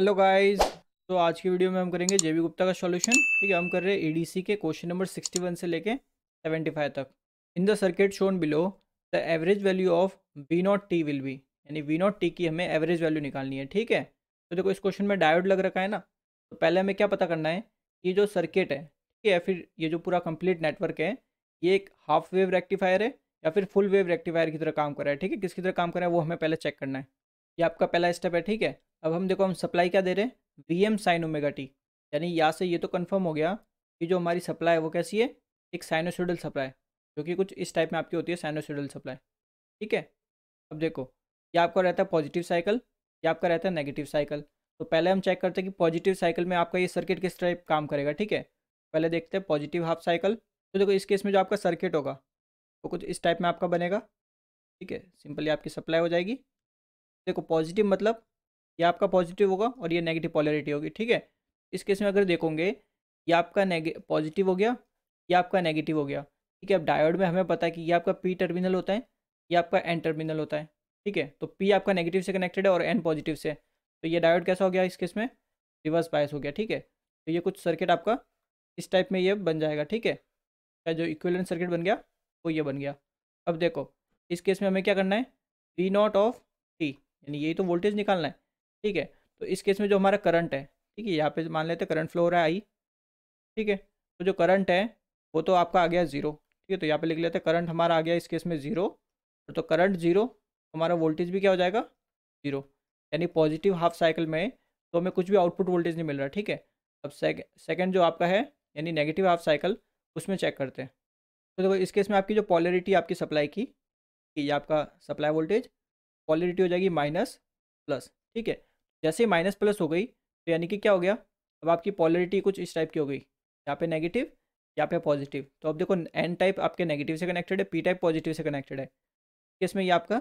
Hello guys तो आज की वीडियो में हम करेंगे जेबी गुप्ता का सॉल्यूशन ठीक है हम कर रहे हैं ईडीसी e के क्वेश्चन नंबर 61 से लेके 75 तक in the circuit shown below the average value of V not T will be यानी वी नॉट टी की हमें एवरेज वैल्यू निकालनी है ठीक है तो देखो इस क्वेश्चन में डायोड लग रखा है ना तो पहले हमें क्या पता करना है ये जो सर्किट है ठीक है फिर ये जो पूरा कम्प्लीट नेटवर्क है ये एक हाफ वेव रेक्टिफायर है या फिर फुल वेव रेक्टिफायर की तरह काम कर रहा है ठीक है किसकी तरह काम कर रहा है वो हमें पहले चेक करना है ये आपका पहला स्टेप है ठीक है अब हम देखो हम सप्लाई क्या दे रहे हैं V M sine omega T यानी यहाँ से ये तो कन्फर्म हो गया कि जो हमारी सप्लाई है वो कैसी है एक साइनोसोडल सप्लाई जो कि कुछ इस टाइप में आपकी होती है साइनोसोडल सप्लाई ठीक है अब देखो ये आपका रहता है पॉजिटिव साइकिल या आपका रहता है नेगेटिव साइकिल तो पहले हम चेक करते हैं कि पॉजिटिव साइकिल में आपका ये सर्किट किस टाइप काम करेगा ठीक है पहले देखते हैं पॉजिटिव हाफ साइकिल तो देखो इस केस में जो आपका सर्किट होगा वो तो कुछ इस टाइप में आपका बनेगा ठीक है सिंपली आपकी सप्लाई हो जाएगी देखो पॉजिटिव मतलब ये आपका पॉजिटिव होगा और ये नेगेटिव पॉलरिटी होगी ठीक है इस केस में अगर देखोगे ये आपका पॉजिटिव हो गया ये आपका नेगेटिव हो गया ठीक है अब डायोड में हमें पता है कि ये आपका पी टर्मिनल होता है ये आपका एन टर्मिनल होता है ठीक है तो पी आपका नेगेटिव से कनेक्टेड है और एन पॉजिटिव से तो ये डायोड कैसा हो गया इस केस में रिवर्स बायस हो गया ठीक है तो ये कुछ सर्किट आपका इस टाइप में ये बन जाएगा ठीक है या जो इक्विवेलेंट सर्किट बन गया वो ये बन गया अब देखो इस केस में हमें क्या करना है वी नॉट ऑफ टी यानी यही तो वोल्टेज निकालना है ठीक है तो इस केस में जो हमारा करंट है ठीक है यहाँ पे मान लेते हैं करंट फ्लो हो रहा है आई ठीक है तो जो करंट है वो तो आपका आ गया ज़ीरो ठीक है तो यहाँ पे लिख लेते हैं करंट हमारा आ गया इस केस में ज़ीरो तो करंट ज़ीरो हमारा वोल्टेज भी क्या हो जाएगा ज़ीरो यानी पॉजिटिव हाफ साइकिल में तो हमें कुछ भी आउटपुट वोल्टेज नहीं मिल रहा ठीक है अब सेकेंड जो आपका है यानी नेगेटिव हाफ साइकिल उसमें चेक करते हैं तो देखो इस केस में आपकी जो पॉलरिटी आपकी सप्लाई की ये आपका सप्लाई वोल्टेज पॉलरिटी हो जाएगी माइनस प्लस ठीक है जैसे माइनस प्लस हो गई तो यानी कि क्या हो गया अब आपकी पॉलरिटी कुछ इस टाइप की हो गई यहाँ पे नेगेटिव यहाँ पे पॉजिटिव तो अब देखो एन टाइप आपके नेगेटिव से कनेक्टेड है पी टाइप पॉजिटिव से कनेक्टेड है इसमें ये आपका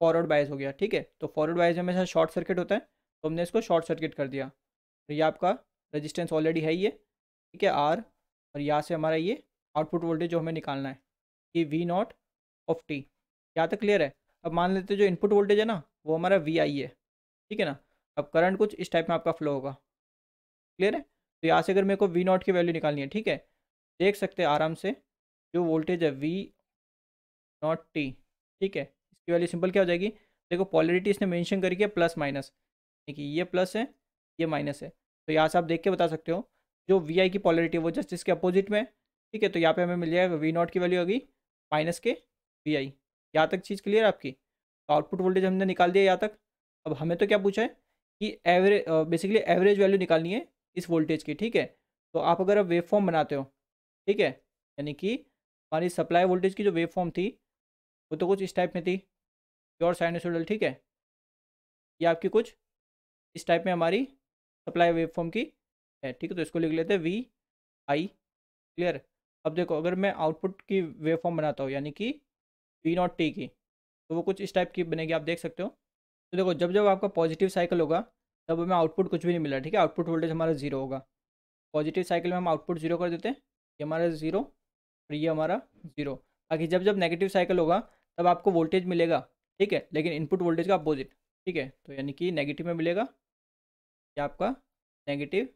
फॉरवर्ड बायस हो गया ठीक है तो फॉरवर्ड बायस हमेशा शॉर्ट सर्किट होता है तो हमने इसको शॉर्ट सर्किट कर दिया तो ये आपका रजिस्टेंस ऑलरेडी है ये ठीक है आर और यहाँ से हमारा ये आउटपुट वोल्टेज जो हमें निकालना है ये वी नॉट ऑफ टी यहाँ तक क्लियर है अब मान लेते जो इनपुट वोल्टेज है ना वो हमारा वी आई है ठीक है ना अब करंट कुछ इस टाइप में आपका फ्लो होगा क्लियर है तो यहाँ से अगर मेरे को वी नॉट की वैल्यू निकालनी है ठीक है देख सकते हैं आराम से जो वोल्टेज है वी नॉट टी ठीक है इसकी वैल्यू सिंपल क्या हो जाएगी देखो पॉलिटी इसने मैंशन करी है प्लस माइनस देखिए ये प्लस है ये माइनस है तो यहाँ से आप देख के बता सकते हो जो वी आई की पॉलरिटी है वो जस्ट इसके अपोजिट में ठीक है तो यहाँ पे हमें मिल जाएगा वी नॉट की वैल्यू होगी माइनस के वी आई यहाँ तक चीज़ क्लियर है आपकी तो आउटपुट वोल्टेज हमने निकाल दिया यहाँ तक अब हमें तो क्या पूछा है कि एवरेज बेसिकली एवरेज वैल्यू निकालनी है इस वोल्टेज की ठीक है तो आप अगर आप वेव फॉर्म बनाते हो ठीक है यानी कि हमारी सप्लाई वोल्टेज की जो वेव फॉर्म थी वो तो कुछ इस टाइप में थी प्योर साइनसोडल ठीक है ये आपकी कुछ इस टाइप में हमारी सप्लाई वेव फॉर्म की है ठीक है तो इसको लिख लेते हैं वी आई क्लियर अब देखो अगर मैं आउटपुट की वेव फॉर्म बनाता हूँ यानी कि वी नॉट टी की तो वो कुछ इस टाइप की बनेगी आप देख सकते हो तो देखो जब जब आपका पॉजिटिव साइकिल होगा तब हमें आउटपुट कुछ भी नहीं मिला ठीक है आउटपुट वोल्टेज हमारा जीरो होगा पॉजिटिव साइकिल में हम आउटपुट जीरो कर देते हैं ये हमारा जीरो और ये हमारा जीरो बाकी जब जब नेगेटिव साइकिल होगा तब आपको वोल्टेज मिलेगा ठीक है लेकिन इनपुट वोल्टेज का अपोजिट ठीक है तो यानी कि नेगेटिव में मिलेगा या आपका नेगेटिव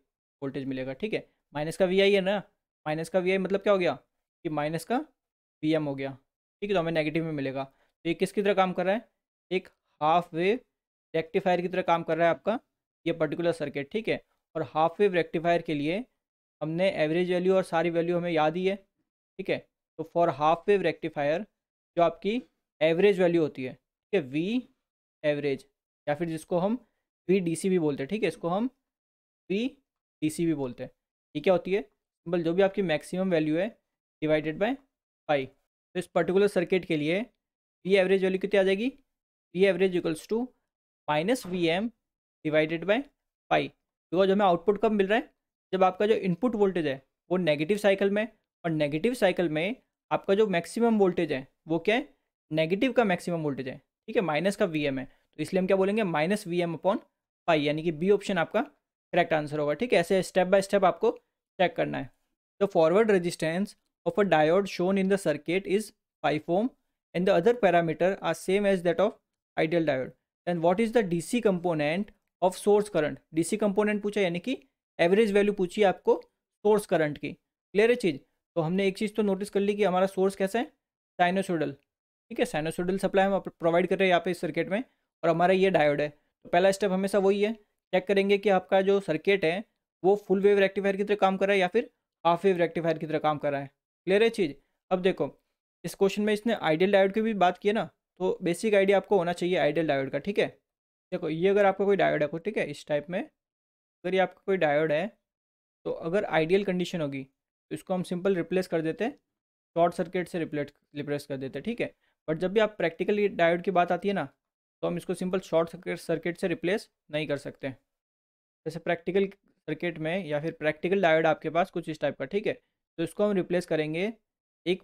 वोल्टेज मिलेगा ठीक है माइनस का वी है ना माइनस का वी मतलब क्या हो गया कि माइनस का वी हो गया ठीक है तो हमें नेगेटिव में मिलेगा तो ये किसकी तरह काम कर रहा है एक हाफ वेव रेक्टिफायर की तरह काम कर रहा है आपका ये पर्टिकुलर सर्किट ठीक है और हाफ वेव रेक्टिफायर के लिए हमने एवरेज वैल्यू और सारी वैल्यू हमें याद ही है ठीक है तो फॉर हाफ वेव रेक्टिफायर जो आपकी एवरेज वैल्यू होती है ठीक है वी एवरेज या फिर जिसको हम वी डी सी भी बोलते हैं ठीक है इसको हम वी डी सी भी बोलते हैं ये क्या होती है सिंपल जो भी आपकी मैक्सिमम वैल्यू है डिवाइडेड बाय पाई तो इस पर्टिकुलर सर्किट के लिए वी एवरेज वैल्यू कितनी आ जाएगी V average equals to minus V M divided by pi because हमें आउटपुट कब मिल रहा है जब आपका जो इनपुट वोल्टेज है वो नेगेटिव साइकिल में और नेगेटिव साइकिल में आपका जो मैक्सिमम वोल्टेज है वो क्या है नेगेटिव का मैक्सिमम वोल्टेज है ठीक है माइनस का वी एम है तो इसलिए हम क्या बोलेंगे minus V M upon pi यानी कि बी ऑप्शन आपका करेक्ट आंसर होगा ठीक है ऐसे स्टेप बाय स्टेप आपको चेक करना है the forward resistance of a diode shown in the circuit is five ohm and the other parameter are same as that of ideal diode then what is the DC component of source current DC component पूछा यानी कि average value पूछी आपको source current की clear है चीज़ तो हमने एक चीज़ तो नोटिस कर ली कि हमारा सोर्स कैसा है साइनोसोडल ठीक है साइनोसोडल सप्लाई हम प्रोवाइड कर रहे हैं यहाँ पे इस सर्किट में और हमारा ये डायोड है तो पहला स्टेप हमेशा वही है चेक करेंगे कि आपका जो सर्किट है वो फुल वेव रेक्टिफायर की तरह काम कर रहा है या फिर हाफ वेव रेक्टिफायर की तरह काम कर रहा है क्लियर है चीज़ अब देखो इस क्वेश्चन में इसने आइडियल डायोड की भी बात की है ना तो बेसिक आइडिया आपको होना चाहिए आइडियल डायोड का ठीक है देखो ये अगर आपका कोई डायोड है को ठीक है इस टाइप में अगर ये आपका कोई डायोड है तो अगर आइडियल कंडीशन होगी तो इसको हम सिंपल रिप्लेस कर देते शॉर्ट सर्किट से रिप्लेस रिप्लेस कर देते ठीक है बट जब भी आप प्रैक्टिकली डायोड की बात आती है ना तो हम इसको सिंपल शॉर्ट सर्किट सर्किट से रिप्लेस नहीं कर सकते जैसे प्रैक्टिकल सर्किट में या फिर प्रैक्टिकल डायोड आपके पास कुछ इस टाइप का ठीक है तो इसको हम रिप्लेस करेंगे एक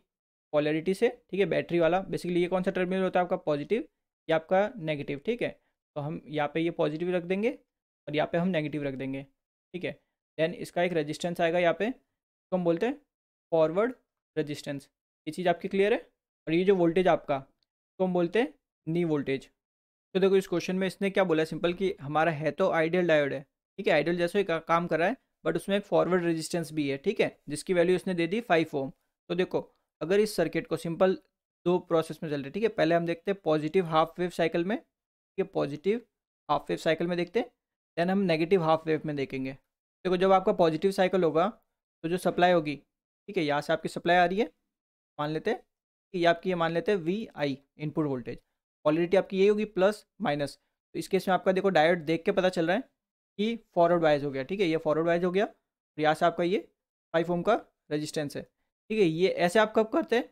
पॉलरिटी से ठीक है बैटरी वाला बेसिकली ये कौन सा टर्मिनल होता है आपका पॉजिटिव या आपका नेगेटिव ठीक है तो हम यहाँ पे ये पॉजिटिव रख देंगे और यहाँ पे हम नेगेटिव रख देंगे ठीक है देन इसका एक रेजिस्टेंस आएगा यहाँ पे तो हम बोलते हैं फॉरवर्ड रजिस्टेंस ये चीज़ आपकी क्लियर है और ये जो वोल्टेज आपका तो हम बोलते हैं नी वोल्टेज तो देखो इस क्वेश्चन में इसने क्या बोला सिंपल कि हमारा है तो आइडियल डायोड है ठीक है आइडियल जैसे का, काम कर रहा है बट उसमें एक फॉरवर्ड रेजिस्टेंस भी है ठीक है जिसकी वैल्यू इसने दे दी फाइव ओम तो देखो अगर इस सर्किट को सिंपल दो प्रोसेस में चल रही है ठीक है पहले हम देखते हैं पॉजिटिव हाफ वेव साइकिल में ठीक है पॉजिटिव हाफ वेव साइकिल में देखते हैं देन हम नेगेटिव हाफ वेव में देखेंगे देखो जब आपका पॉजिटिव साइकिल होगा तो जो सप्लाई होगी ठीक है यहाँ से आपकी सप्लाई आ रही है मान लेते हैं कि ये आपकी ये मान लेते हैं V I input voltage quality आपकी यही होगी प्लस माइनस तो इस केस में आपका देखो डायरेक्ट देख के पता चल रहा है कि फॉरवर्ड वाइज हो गया ठीक है ये फॉरवर्ड वाइज हो गया और यहाँ से आपका ये फाइव ओम का रेजिस्टेंस है ठीक है ये ऐसे आप कब करते हैं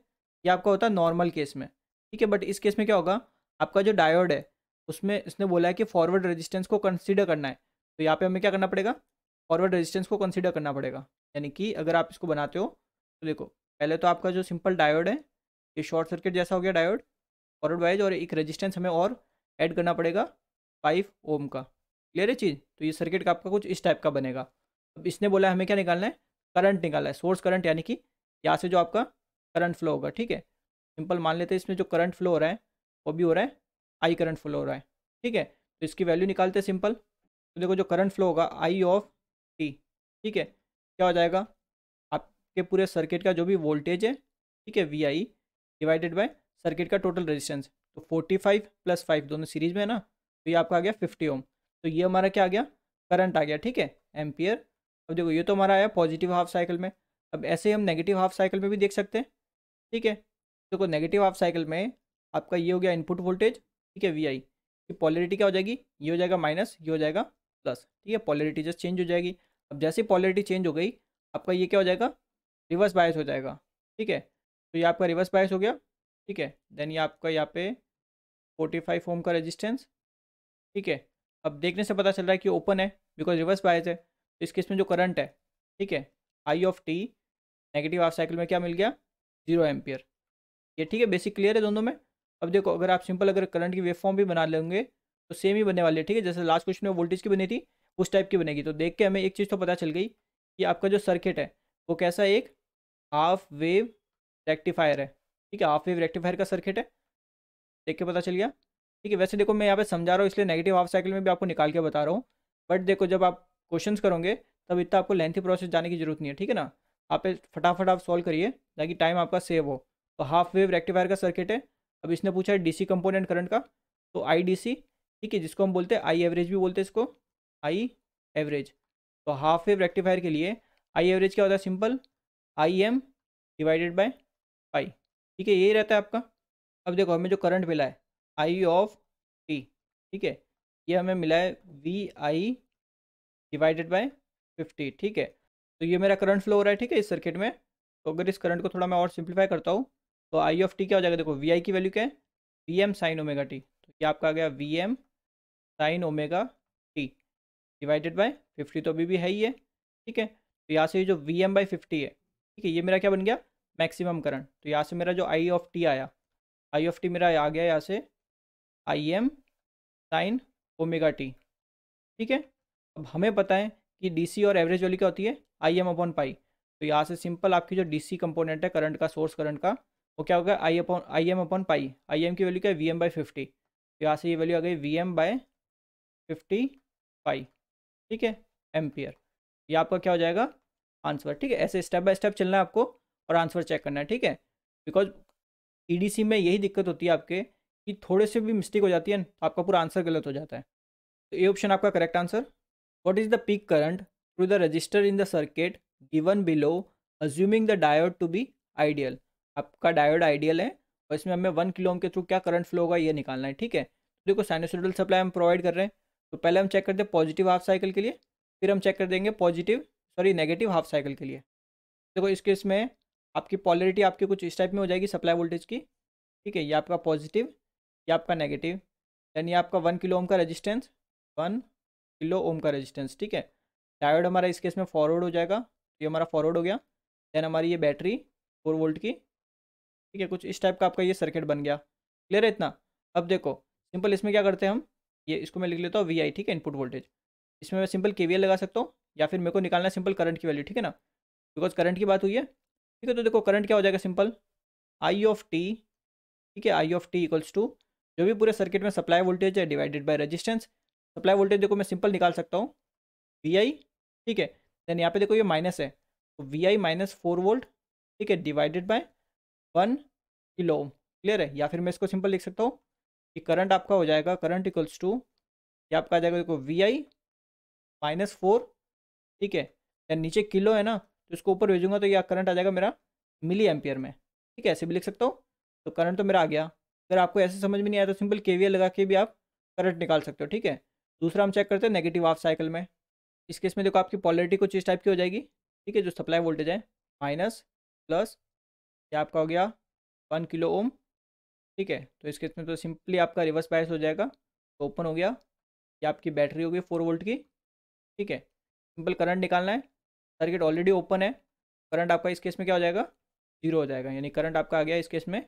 ये आपका होता है नॉर्मल केस में ठीक है बट इस केस में क्या होगा आपका जो डायोड है उसमें इसने बोला है कि फॉरवर्ड रेजिस्टेंस को कंसिडर करना है तो यहाँ पे हमें क्या करना पड़ेगा फॉरवर्ड रेजिस्टेंस को कंसिडर करना पड़ेगा यानी कि अगर आप इसको बनाते हो तो देखो पहले तो आपका जो सिंपल डायोड है ये शॉर्ट सर्किट जैसा हो गया डायोड फॉरवर्ड वाइज और एक रजिस्टेंस हमें और ऐड करना पड़ेगा फाइव ओम का क्लियर है चीज़ तो ये सर्किट का आपका कुछ इस टाइप का बनेगा अब इसने बोला हमें क्या निकालना है करंट निकालना है सोर्स करंट यानी कि यहाँ से जो आपका करंट फ्लो होगा ठीक है सिंपल मान लेते हैं इसमें जो करंट फ्लो हो रहा है वो भी हो रहा है आई करंट फ्लो हो रहा है ठीक है तो इसकी वैल्यू निकालते हैं सिंपल तो देखो जो करंट फ्लो होगा आई ऑफ टी ठीक है क्या हो जाएगा आपके पूरे सर्किट का जो भी वोल्टेज है ठीक है V I divided by circuit का टोटल रजिस्टेंस तो फोर्टी फाइव प्लस फाइव दोनों सीरीज में है ना तो ये आपका आ गया फिफ्टी ओम तो ये हमारा क्या आ गया करंट आ गया ठीक है एम्पियर अब देखो ये तो हमारा आया पॉजिटिव हाफ साइकिल में अब ऐसे हम नेगेटिव हाफ साइकिल में भी देख सकते हैं ठीक है देखो नेगेटिव हाफ साइकिल में आपका ये हो गया इनपुट वोल्टेज ठीक है वी आई पॉलिटी क्या हो जाएगी ये हो जाएगा माइनस ये हो जाएगा प्लस ठीक है पॉलरिटी जस्ट चेंज हो जाएगी अब जैसे पॉलरिटी चेंज हो गई आपका ये क्या हो जाएगा रिवर्स बायस हो जाएगा ठीक है तो ये आपका रिवर्स बायस हो गया ठीक है देन ये आपका यहाँ पे फोर्टी फाइव ओम का रेजिस्टेंस ठीक है अब देखने से पता चल रहा है कि ओपन है बिकॉज रिवर्स बायस है तो इस केस में जो करंट है ठीक है I of t negative half cycle में क्या मिल गया जीरो एम्पियर ये ठीक है बेसिक क्लियर है दोनों में अब देखो अगर आप सिंपल अगर करंट की वेव फॉर्म भी बना लेंगे तो सेम ही बनने वाली है ठीक है जैसे लास्ट क्वेश्चन में वोल्टेज की बनी थी उस टाइप की बनेगी तो देख के हमें एक चीज़ तो पता चल गई कि आपका जो सर्किट है वो कैसा है एक हाफ वेव रेक्टिफायर है ठीक है हाफ वेव रेक्टिफायर का सर्किट है देख के पता चल गया ठीक है वैसे देखो मैं यहाँ पे समझा रहा हूँ इसलिए नेगेटिव हाफ साइकिल में भी आपको निकाल के बता रहा हूँ बट देखो जब आप क्वेश्चंस करोगे तब इतना आपको लेंथी प्रोसेस जाने की जरूरत नहीं है ठीक है ना आप फटाफट आप सॉल्व करिए ताकि टाइम आपका सेव हो तो हाफ वेव रेक्टिफायर का सर्किट है अब इसने पूछा है डीसी कंपोनेंट करंट का तो आई ठीक है जिसको हम बोलते हैं आई एवरेज भी बोलते हैं इसको आई एवरेज तो हाफ वेव रेक्टिफायर के लिए आई एवरेज क्या होता है simple I M divided by pi ठीक है यही रहता है आपका अब देखो हमें जो करंट मिला है आई ऑफ टी ठीक है ये हमें मिला है V I divided by fifty ठीक है तो ये मेरा करंट फ्लो हो रहा है ठीक है इस सर्किट में तो अगर इस करंट को थोड़ा मैं और सिंप्लीफाई करता हूँ तो आई ऑफ टी क्या हो जाएगा देखो वी आई की वैल्यू क्या है V M sine omega t तो ये आपका आ गया V M sine omega t divided by fifty तो अभी भी है ही है ठीक है तो यहाँ से जो वी एम बाई फिफ्टी है ठीक है ये मेरा क्या बन गया मैक्सिमम करंट तो यहाँ से मेरा जो आई ऑफ टी आया आई ऑफ टी मेरा आ गया यहाँ से I M sine omega t ठीक है अब हमें पता है कि डीसी और एवरेज वैल्यू क्या होती है आई एम अपॉन पाई तो यहाँ से सिंपल आपकी जो डीसी कंपोनेंट है करंट का सोर्स करंट का वो क्या होगा I upon I M upon pi I M की वैल्यू क्या है वी एम बाई फिफ्टी तो यहाँ से ये वैल्यू आ गई V M by fifty pi ठीक है एम्पियर ये आपका क्या हो जाएगा आंसर ठीक है ऐसे स्टेप बाय स्टेप चलना है आपको और आंसर चेक करना है ठीक है बिकॉज सी e में यही दिक्कत होती है आपके कि थोड़े से भी मिस्टेक हो जाती है आपका पूरा आंसर गलत हो जाता है तो ये ऑप्शन आपका correct answer What is the peak current through the resistor in the circuit given below assuming the diode to be ideal? आपका डायोड आइडियल है और इसमें हमें वन किलो के थ्रू क्या करंट फ्लो होगा ये निकालना है ठीक है तो देखो साइनोसोडल सप्लाई हम प्रोवाइड कर रहे हैं तो पहले हम चेक करते हैं पॉजिटिव हाफ साइकिल के लिए फिर हम चेक कर देंगे positive sorry negative half cycle के लिए देखो इस केस में आपकी पॉलरिटी आपकी कुछ इस टाइप में हो जाएगी सप्लाई वोल्टेज की ठीक है ये आपका पॉजिटिव या आपका नेगेटिव देन ये आपका वन किलो ओम का रजिस्टेंस वन किलो ओम का रेजिस्टेंस ठीक है डायोड हमारा इस केस में फॉरवर्ड हो जाएगा ये हमारा फॉरवर्ड हो गया देन हमारी ये बैटरी फोर वोल्ट की ठीक है कुछ इस टाइप का आपका ये सर्किट बन गया क्लियर है इतना अब देखो सिंपल इसमें क्या करते हैं हम ये इसको मैं लिख लेता हूँ वी ठीक है इनपुट वोल्टेज इसमें मैं सिंपल के लगा सकता हूँ या फिर मेरे को निकालना सिंपल करंट की वैल्यू ठीक है ना बिकॉज करंट की बात हुई है ठीक है तो देखो करंट क्या हो जाएगा सिंपल आई ऑफ टी ठीक है I of t equals to जो भी पूरे सर्किट में सप्लाई वोल्टेज है divided by resistance supply voltage देखो मैं सिंपल निकाल सकता हूँ वी ठीक है देन यहाँ पे देखो ये माइनस है तो V I minus four volt ठीक है divided by one kilo clear है या फिर मैं इसको सिंपल लिख सकता हूँ कि करंट आपका हो जाएगा करंट इक्वल्स टू ये आपका आ जाएगा देखो वी आई माइनस फोर ठीक है या नीचे किलो है ना तो इसको ऊपर भेजूंगा तो यह करंट आ जाएगा मेरा मिली एम्पियर में ठीक है ऐसे भी लिख सकता हूँ तो करंट तो मेरा आ गया अगर आपको ऐसे समझ में नहीं आया तो सिंपल के लगा के भी आप करंट निकाल सकते हो ठीक है दूसरा हम चेक करते हैं नेगेटिव हाफ साइकिल में इस केस में देखो आपकी पॉलिटी कुछ इस टाइप की हो जाएगी ठीक है जो सप्लाई वोल्टेज है माइनस प्लस ये आपका हो गया वन किलो ओम ठीक है तो इस केस में तो सिंपली आपका रिवर्स बायस हो जाएगा तो ओपन हो गया ये आपकी बैटरी हो गई फोर वोल्ट की ठीक है सिंपल करंट निकालना है सर्किट ऑलरेडी ओपन है करंट आपका इस केस में क्या हो जाएगा जीरो हो जाएगा यानी करंट आपका आ गया इस केस में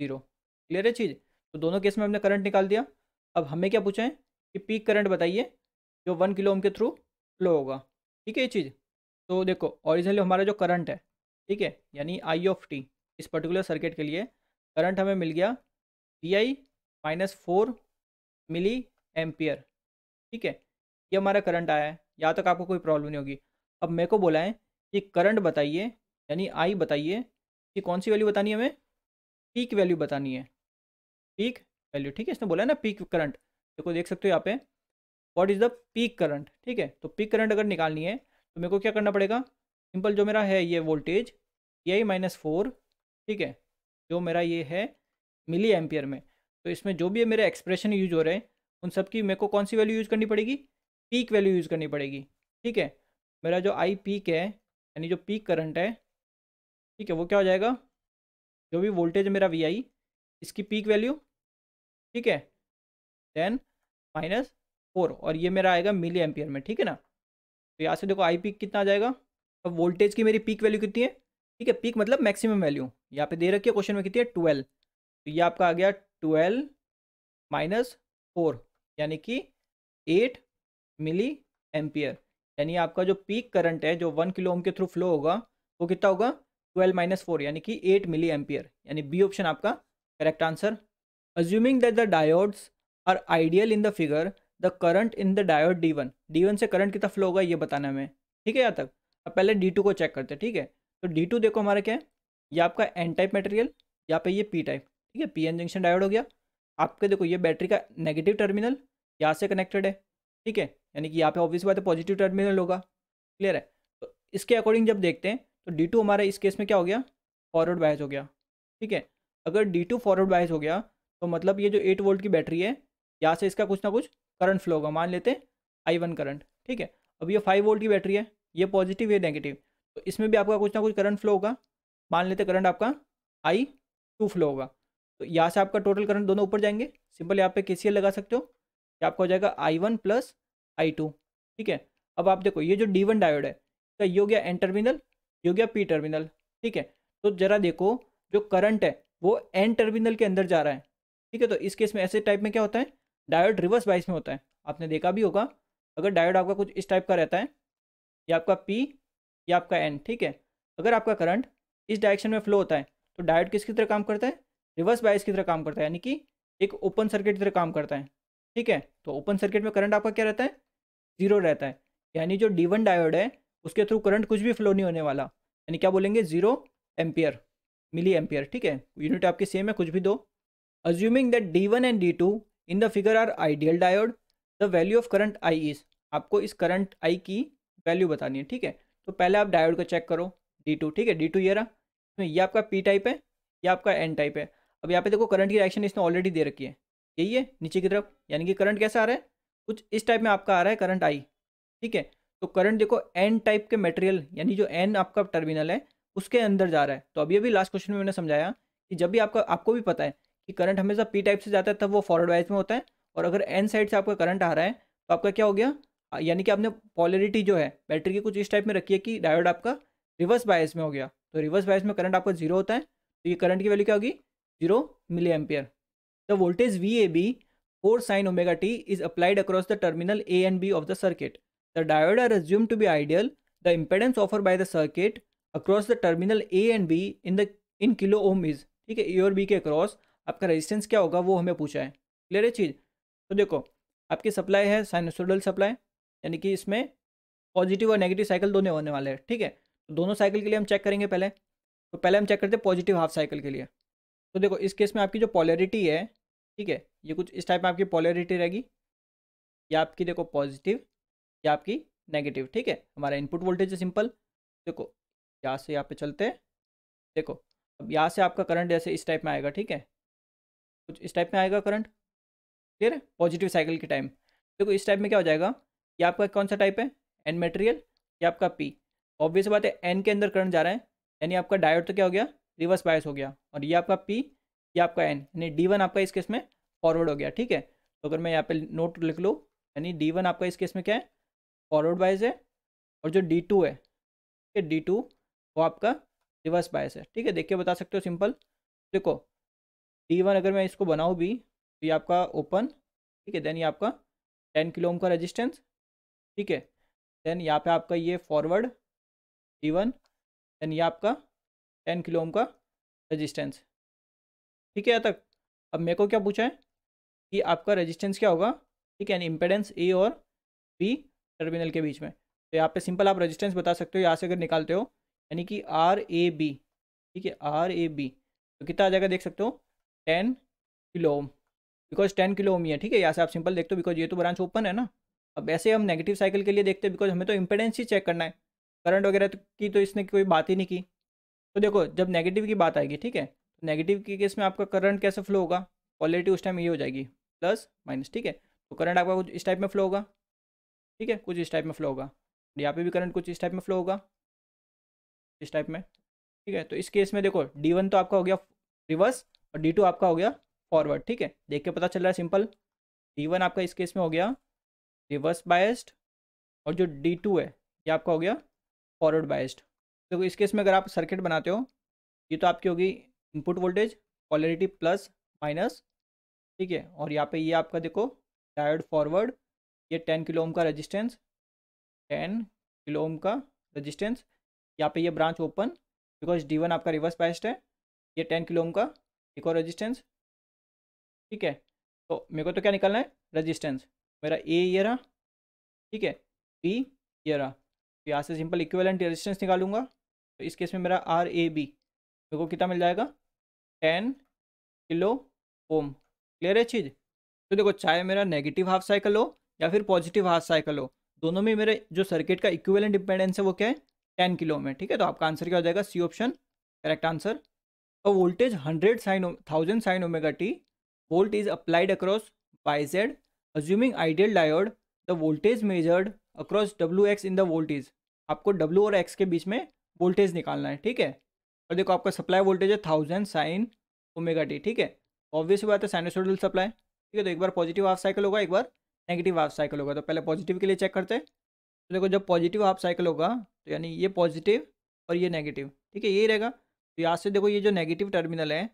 जीरो क्लियर है चीज़ तो दोनों केस में हमने करंट निकाल दिया अब हमें क्या पूछा है कि पीक करंट बताइए जो वन किलो ओम के थ्रू फ्लो होगा ठीक है ये चीज़ तो देखो ओरिजिनली हमारा जो करंट है ठीक है यानी आई ऑफ टी इस पर्टिकुलर सर्किट के लिए करंट हमें मिल गया V I minus four milli ampere ठीक है ये हमारा करंट आया है यहाँ तक आपको कोई प्रॉब्लम नहीं होगी अब मेरे को बोला है कि करंट बताइए यानी आई बताइए कि कौन सी वैल्यू बतानी है हमें पीक वैल्यू बतानी है पीक वैल्यू ठीक है इसने बोला है ना पीक करंट देखो देख सकते हो यहाँ पे what is the peak current ठीक है तो पीक करंट अगर निकालनी है तो मेरे को क्या करना पड़ेगा सिंपल जो मेरा है ये voltage E I minus four ठीक है जो मेरा ये है मिली एम्पियर में तो इसमें जो भी मेरे एक्सप्रेशन यूज हो रहे हैं उन सब की मेरे को कौन सी वैल्यू यूज़ करनी पड़ेगी पीक वैल्यू यूज़ करनी पड़ेगी ठीक है मेरा जो आई पीक है यानी जो पीक करंट है ठीक है वो क्या हो जाएगा जो भी वोल्टेज मेरा वी आई इसकी पीक वैल्यू ठीक है देन माइनस फोर और ये मेरा आएगा मिली एम्पियर में ठीक है ना तो यहाँ से देखो आई पीक कितना आ जाएगा अब वोल्टेज की मेरी पीक वैल्यू कितनी है ठीक है पीक मतलब मैक्सिमम वैल्यू यहाँ पे दे रखी है क्वेश्चन में कितनी है ट्वेल्व तो ये आपका आ गया ट्वेल्व माइनस फोर यानी कि एट मिली एम्पियर यानी आपका जो पीक करंट है जो वन किलो ओम के थ्रू फ्लो होगा वो कितना होगा ट्वेल्व माइनस फोर यानी कि एट मिली एम्पियर यानी बी ऑप्शन आपका correct answer assuming that the diodes are ideal in the figure the current in the diode D one D one से करंट कितना फ्लो होगा ये बताना हमें ठीक है यहाँ तक अब पहले डी टू को चेक करते हैं ठीक है तो डी टू देखो हमारा क्या है ये आपका एन टाइप मटेरियल यहाँ पे ये पी टाइप ठीक है पी एन जंक्शन डायोड हो गया आपके देखो ये बैटरी का नेगेटिव टर्मिनल यहाँ से कनेक्टेड है ठीक है यानी कि यहाँ पे ऑब्वियस बात है पॉजिटिव टर्मिनल होगा क्लियर है तो इसके अकॉर्डिंग जब देखते हैं तो डी टू हमारा इस केस में क्या हो गया फॉरवर्ड बायस हो गया ठीक है अगर डी टू फॉरवर्ड बायस हो गया तो मतलब ये जो एट वोल्ट की बैटरी है यहाँ से इसका कुछ ना कुछ करंट फ्लो होगा मान लेते हैं आई वन करंट ठीक है अब ये फाइव वोल्ट की बैटरी है ये पॉजिटिव ये नेगेटिव तो इसमें भी आपका कुछ ना कुछ करंट फ्लो होगा मान लेते करंट आपका आई टू फ्लो होगा तो यहाँ से आपका टोटल करंट दोनों ऊपर जाएंगे सिंपल यहाँ पे के लगा सकते हो ये आपका हो जाएगा I one plus I two ठीक है अब आप देखो ये जो डी वन डायोड है तो ये हो गया एन टर्मिनल ये हो गया पी टर्मिनल ठीक है तो जरा देखो जो करंट है वो एन टर्मिनल के अंदर जा रहा है ठीक है तो इस केस में ऐसे टाइप में क्या होता है डायोड रिवर्स बाइस में होता है आपने देखा भी होगा अगर डायोड आपका कुछ इस टाइप का रहता है या आपका पी या आपका एन ठीक है अगर आपका करंट इस डायरेक्शन में फ्लो होता है तो डायोड किसकी तरह काम करता है रिवर्स बाइस की तरह काम करता है यानी कि एक ओपन सर्किट की तरह काम करता है ठीक है तो ओपन सर्किट में करंट आपका क्या रहता है जीरो रहता है यानी जो डी वन डायोड है उसके थ्रू करंट कुछ भी फ्लो नहीं होने वाला यानी क्या बोलेंगे जीरो एम्पियर मिली एम्पियर ठीक है यूनिट आपकी सेम है कुछ भी दो assuming that D one and D two in the figure are ideal diode the value of current I is आपको इस करंट आई की वैल्यू बतानी है ठीक है तो पहले आप डायोड को चेक करो डी टू ठीक है डी टू ये रहा तो ये आपका पी टाइप है ये आपका एन टाइप है अब यहाँ पे देखो करंट की डायरेक्शन इसने ऑलरेडी दे रखी है यही है नीचे की तरफ यानी कि करंट कैसा आ रहा है कुछ इस टाइप में आपका आ रहा है करंट आई ठीक है तो करंट देखो एन टाइप के मटेरियल यानी जो एन आपका टर्मिनल है उसके अंदर जा रहा है तो अभी अभी लास्ट क्वेश्चन में मैंने समझाया कि जब भी आपका आपको भी पता है कि करंट हमेशा पी टाइप से जाता है तब वो फॉरवर्ड वाइज में होता है और अगर एन साइड से आपका करंट आ रहा है तो आपका क्या हो गया यानी कि आपने पॉलरिटी जो है बैटरी की कुछ इस टाइप में रखी है कि डायोड आपका रिवर्स बायस में हो गया तो रिवर्स बायस में करंट आपका जीरो होता है तो ये करंट की वैल्यू क्या होगी zero milli ampere the voltage V A B four sine omega t is applied across the terminal A and B of the circuit the diode are assume to be ideal the impedance offer by the circuit across the terminal A and B in the in kilo ohm is ठीक है ए और B के across आपका resistance क्या होगा वो हमें पूछा है क्लियर है चीज़ तो देखो आपकी सप्लाई है साइनोसोडल सप्लाई यानी कि इसमें पॉजिटिव और नेगेटिव साइकिल दोनों होने वाले हैं ठीक है तो दोनों साइकिल के लिए हम चेक करेंगे पहले तो पहले हम चेक करते हैं पॉजिटिव हाफ साइकिल के लिए तो देखो इस केस में आपकी जो पॉलरिटी है ठीक है ये कुछ इस टाइप में आपकी पॉलरिटी रहेगी या आपकी देखो पॉजिटिव या आपकी नेगेटिव ठीक है हमारा इनपुट वोल्टेज है सिंपल देखो यहाँ से यहाँ पे चलते हैं देखो अब यहाँ से आपका करंट जैसे इस टाइप में आएगा ठीक है कुछ इस टाइप में आएगा करंट क्लियर है पॉजिटिव साइकिल के टाइम देखो इस टाइप में क्या हो जाएगा ये आपका कौन सा टाइप है एन मटेरियल ये आपका पी ऑब्वियस बात है एन के अंदर करंट जा रहा है यानी आपका डायोड तो क्या हो गया रिवर्स बायस हो गया और ये आपका पी ये आपका एन यानी डी वन आपका इस केस में फॉरवर्ड हो गया ठीक है तो अगर मैं यहाँ पे नोट लिख लूँ यानी डी वन आपका इस केस में क्या है फॉरवर्ड बायस है और जो डी टू है है डी टू वो आपका रिवर्स बायस है ठीक है देख के बता सकते हो सिंपल देखो डी वन अगर मैं इसको बनाऊँ भी तो ये आपका ओपन ठीक है देन ये आपका टेन किलो ओम का रजिस्टेंस ठीक है देन यहाँ पे आपका ये फॉरवर्ड डी वन देन ये आपका टेन किलो ओम का रजिस्टेंस ठीक है यहाँ तक अब मेरे को क्या पूछा है कि आपका रजिस्टेंस क्या होगा ठीक है इम्पेडेंस ए और बी टर्मिनल के बीच में तो यहाँ पे सिंपल आप रेजिस्टेंस बता सकते हो यहाँ से अगर निकालते हो यानी कि आर ए बी ठीक है आर ए बी तो कितना आ जाएगा देख सकते हो ten kilo ohm because ten kilo ohm ही है ठीक है यहाँ से आप सिंपल देखते हो बिकॉज ये तो ब्रांच ओपन है ना अब ऐसे हम नेगेटिव साइकिल के लिए देखते हैं बिकॉज हमें तो इम्पेडेंस ही चेक करना है करंट वगैरह तो की तो इसने कोई बात ही नहीं की तो देखो जब नेगेटिव की बात आएगी ठीक है तो नेगेटिव की केस में आपका करंट कैसे फ्लो होगा क्वालिटी उस टाइम ये हो जाएगी प्लस माइनस ठीक है तो करंट आपका कुछ इस टाइप में फ्लो होगा ठीक है कुछ इस टाइप में फ्लो होगा यहाँ पे भी करंट कुछ इस टाइप में फ्लो होगा इस टाइप में ठीक है तो इस केस में देखो डी वन तो आपका हो गया रिवर्स और डी टू आपका हो गया फॉरवर्ड ठीक है देख के पता चल रहा है सिंपल डी वन आपका इस केस में हो गया रिवर्स बायस्ड और जो डी टू है ये आपका हो गया फॉरवर्ड बायस्ड देखो इस केस में अगर आप सर्किट बनाते हो ये तो आपकी होगी input voltage polarity plus minus ठीक है और यहाँ पे ये आपका देखो डायोड फॉरवर्ड ये टेन किलो ओम का रेजिस्टेंस टेन किलो ओम का रेजिस्टेंस यहाँ पे ये branch open because D one आपका रिवर्स बाइस्ड है ये टेन किलो ओम का एक और रजिस्टेंस ठीक है तो मेरे को तो क्या निकालना है रजिस्टेंस मेरा ए ये रहा ठीक है बी ये रहा तो यहाँ से सिंपल इक्विवेलेंट रेजिस्टेंस निकालूंगा तो इस केस में मेरा आर ए बी मेरे को कितना मिल जाएगा टेन किलो ओम क्लियर है चीज़ तो देखो चाहे मेरा नेगेटिव हाफ साइकिल हो या फिर पॉजिटिव हाफ साइकिल हो दोनों में मेरे जो सर्किट का इक्विवेलेंट डिपेंडेंस है वो क्या है टेन किलो में ठीक है तो आपका आंसर क्या हो जाएगा C option correct answer A voltage 100 sin 1000 sin omega t volt is applied across YZ. Assuming ideal diode, the voltage measured across WX in the volt is. आपको W और X के बीच में वोल्टेज निकालना है ठीक है और देखो आपका सप्लाई वोल्टेज है थाउजेंड साइन ओमेगा टी ठीक है ऑब्वियस बात है साइनोसोडल सप्लाई ठीक है तो एक बार पॉजिटिव हाफ साइकिल होगा एक बार नेगेटिव हाफ साइकिल होगा तो पहले पॉजिटिव के लिए चेक करते हैं तो देखो जब पॉजिटिव हाफ साइकिल होगा तो यानी ये पॉजिटिव और ये नेगेटिव ठीक है यही रहेगा तो यहाँ से देखो ये जो नेगेटिव टर्मिनल है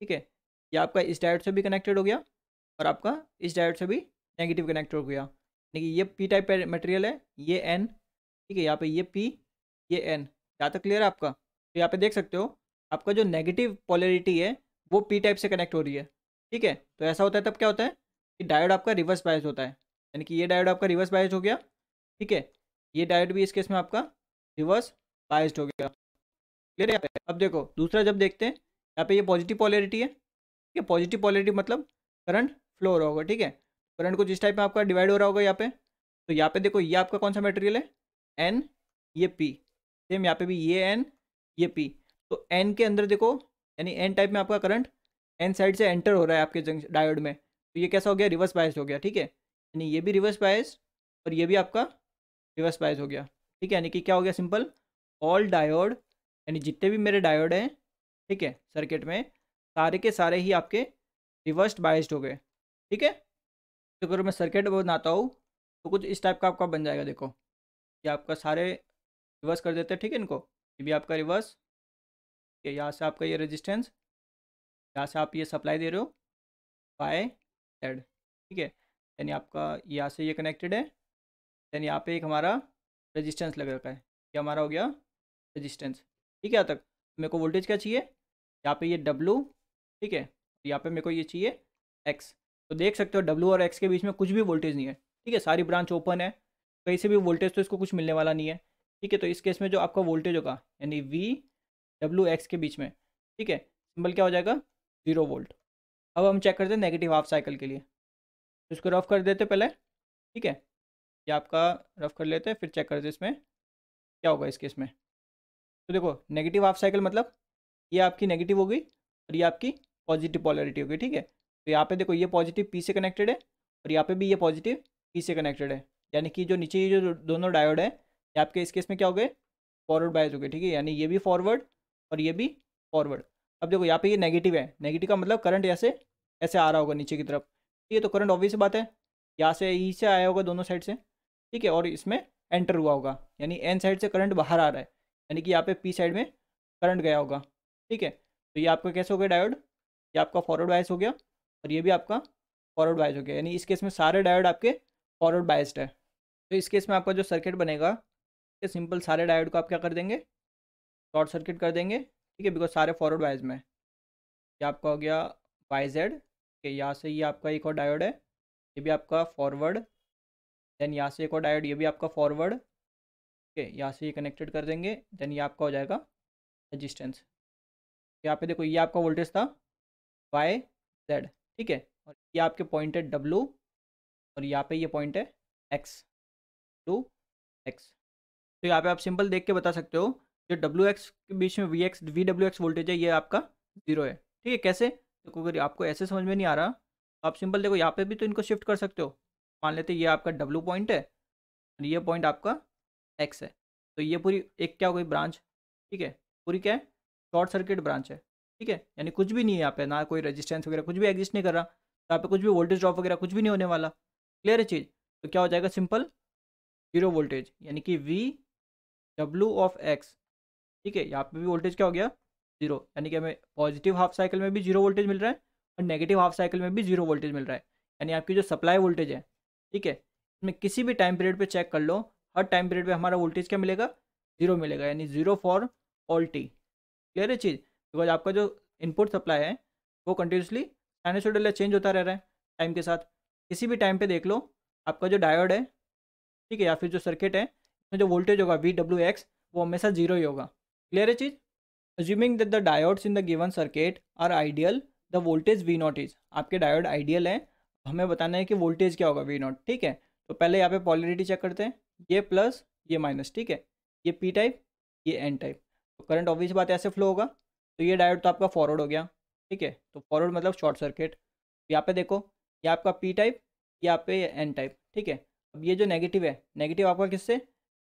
ठीक है ये आपका इस डायोड से भी कनेक्टेड हो गया और आपका इस डायोड से भी नेगेटिव कनेक्ट हो गया यानी कि ये पी टाइप मटेरियल है ये एन ठीक है यहाँ पे ये पी ये एन यहाँ तक क्लियर है आपका तो यहाँ पे देख सकते हो आपका जो नेगेटिव पॉलरिटी है वो पी टाइप से कनेक्ट हो रही है ठीक है तो ऐसा होता है तब क्या होता है कि डायोड आपका रिवर्स बायस होता है यानी कि ये डायोड आपका रिवर्स बायस हो गया ठीक है ये डायोड भी इस केस में आपका रिवर्स बायस्ड हो गया क्लियर है यहाँ पे अब देखो दूसरा जब देखते हैं यहाँ पे ये पॉजिटिव पॉलिटी है ठीक है पॉजिटिव पॉलिटी मतलब करंट फ्लो हो रहा होगा ठीक है करंट को जिस टाइप में आपका डिवाइड हो रहा होगा यहाँ पे तो यहाँ पे देखो ये आपका कौन सा मटेरियल है एन ये पी सेम यहाँ पे भी ये एन ये पी तो एन के अंदर देखो यानी एन टाइप में आपका करंट एन साइड से एंटर हो रहा है आपके जंग डायोड में तो ये कैसा हो गया रिवर्स बायस हो गया ठीक है यानी ये भी रिवर्स बायस और ये भी आपका रिवर्स बायस हो गया ठीक है यानी कि क्या हो गया सिंपल ऑल डायोड यानी जितने भी मेरे डायोड हैं ठीक है सर्किट में सारे के सारे ही आपके रिवर्स बाइस्ड हो गए ठीक है तो अगर मैं सर्किट बनाता हूँ तो कुछ इस टाइप का आपका बन जाएगा देखो ये आपका सारे रिवर्स कर देते हैं ठीक है इनको ये भी आपका रिवर्स है यहाँ से आपका ये रेजिस्टेंस यहाँ से आप ये सप्लाई दे रहे हो बाय एड ठीक है यानी आपका यहाँ से ये कनेक्टेड है यानी यहाँ पे एक हमारा रेजिस्टेंस लग रखा है ये हमारा हो गया रजिस्टेंस ठीक है यहाँ तक मेरे को वोल्टेज क्या चाहिए यहाँ पे ये डब्लू ठीक है यहाँ पे मेरे को ये चाहिए एक्स तो देख सकते हो डब्लू और एक्स के बीच में कुछ भी वोल्टेज नहीं है ठीक है सारी ब्रांच ओपन है कहीं से भी वोल्टेज तो इसको कुछ मिलने वाला नहीं है ठीक है तो इस केस में जो आपका वोल्टेज होगा यानी वी डब्लू एक्स के बीच में ठीक है सिंबल क्या हो जाएगा जीरो वोल्ट अब हम चेक करते हैं नेगेटिव हाफ साइकिल के लिए तो इसको रफ कर देते पहले ठीक है ये आपका रफ कर लेते हैं फिर चेक करते इसमें क्या होगा इस केस में तो देखो नेगेटिव हाफ साइकिल मतलब ये आपकी नेगेटिव हो गई और ये आपकी पॉजिटिव पॉलरिटी हो गई ठीक है तो यहाँ पे देखो ये पॉजिटिव पी से कनेक्टेड है और यहाँ पे भी ये पॉजिटिव पी से कनेक्टेड है यानी कि जो नीचे ये जो दोनों डायोड है ये आपके इस केस में क्या हो गए फॉरवर्ड बायस हो गए ठीक है यानी ये भी फॉरवर्ड और ये भी फॉरवर्ड अब देखो यहाँ पे ये नेगेटिव है नेगेटिव का मतलब करंट ऐसे ऐसे आ रहा होगा नीचे की तरफ ठीक है तो करंट ऑब्वियस बात है यहाँ से ई e से आया होगा दोनों साइड से ठीक है और इसमें एंटर हुआ होगा यानी एन साइड से करंट बाहर आ रहा है यानी कि यहाँ पे पी साइड में करंट गया होगा ठीक है तो ये आपका कैसे हो गया डायोड ये आपका फॉरवर्ड बायस हो गया और ये भी आपका फॉरवर्ड बायस हो गया यानी इस केस में सारे डायोड आपके फॉरवर्ड बायस्ड है तो इस केस में आपका जो सर्किट बनेगा ये सिंपल सारे डायोड को आप क्या कर देंगे शॉर्ट सर्किट कर देंगे ठीक है बिकॉज सारे फॉरवर्ड बायस में ये आपका हो गया वाई जेड ठीक यहाँ से ये आपका एक और डायोड है ये भी आपका फॉरवर्ड देन यहाँ से एक और डायोड ये भी आपका फॉरवर्ड ओके यहाँ से ये कनेक्टेड कर देंगे देन ये आपका हो जाएगा रजिस्टेंस यहाँ पे देखो ये आपका वोल्टेज था वाई जेड ठीक है और ये आपके पॉइंट है डब्लू और यहाँ पे ये पॉइंट है एक्स टू एक्स तो यहाँ पे आप सिंपल देख के बता सकते हो जो डब्लू एक्स के बीच में V X V W X voltage है ये आपका जीरो है ठीक है कैसे देखो अगर आपको ऐसे समझ में नहीं आ रहा तो आप सिंपल देखो यहाँ पे भी तो इनको शिफ्ट कर सकते हो मान लेते ये आपका डब्लू पॉइंट है और ये पॉइंट आपका एक्स है तो ये पूरी एक क्या हो गई ब्रांच ठीक है पूरी क्या है शॉर्ट सर्किट ब्रांच है ठीक है यानी कुछ भी नहीं है यहाँ पे ना कोई रेजिस्टेंस वगैरह कुछ भी एग्जिस्ट नहीं कर रहा तो यहाँ पे कुछ भी वोल्टेज ड्रॉप वगैरह कुछ भी नहीं होने वाला क्लियर है चीज़ तो क्या हो जाएगा सिंपल जीरो वोल्टेज यानी कि वी डब्ल्यू ऑफ एक्स ठीक है यहाँ पे भी वोल्टेज क्या हो गया जीरो यानी कि हमें पॉजिटिव हाफ साइकिल में भी जीरो वोल्टेज मिल रहा है और नेगेटिव हाफ साइकिल में भी जीरो वोल्टेज मिल रहा है यानी आपकी जो सप्लाई वोल्टेज है ठीक है इसमें किसी भी टाइम पीरियड पर चेक कर लो हर टाइम पीरियड में हमारा वोल्टेज क्या मिलेगा जीरो मिलेगा यानी zero for all t clear है चीज़ बिकॉज आपका जो इनपुट सप्लाई है वो कंटिन्यूसली साइनसोडल चेंज होता रह रहा है टाइम के साथ किसी भी टाइम पे देख लो आपका जो डायोड है ठीक है या फिर जो सर्किट है उसमें जो वोल्टेज होगा वी डब्ल्यू एक्स वो हमेशा जीरो ही होगा क्लियर है चीज़ assuming that the diodes in the given circuit are ideal the voltage V not is आपके डायोड आइडियल है हमें बताना है कि वोल्टेज क्या होगा वी नॉट ठीक है तो पहले यहाँ पे पॉलिटी चेक करते हैं ये प्लस ये माइनस ठीक है ये पी टाइप ये एन टाइप तो करंट ऑब्वियस बात ऐसे फ्लो होगा तो ये डायोड तो आपका फॉरवर्ड हो गया ठीक है तो फॉरवर्ड मतलब शॉर्ट सर्किट तो यहाँ पे देखो ये आपका पी टाइप ये आप एन टाइप ठीक है अब ये जो नेगेटिव है नेगेटिव आपका किससे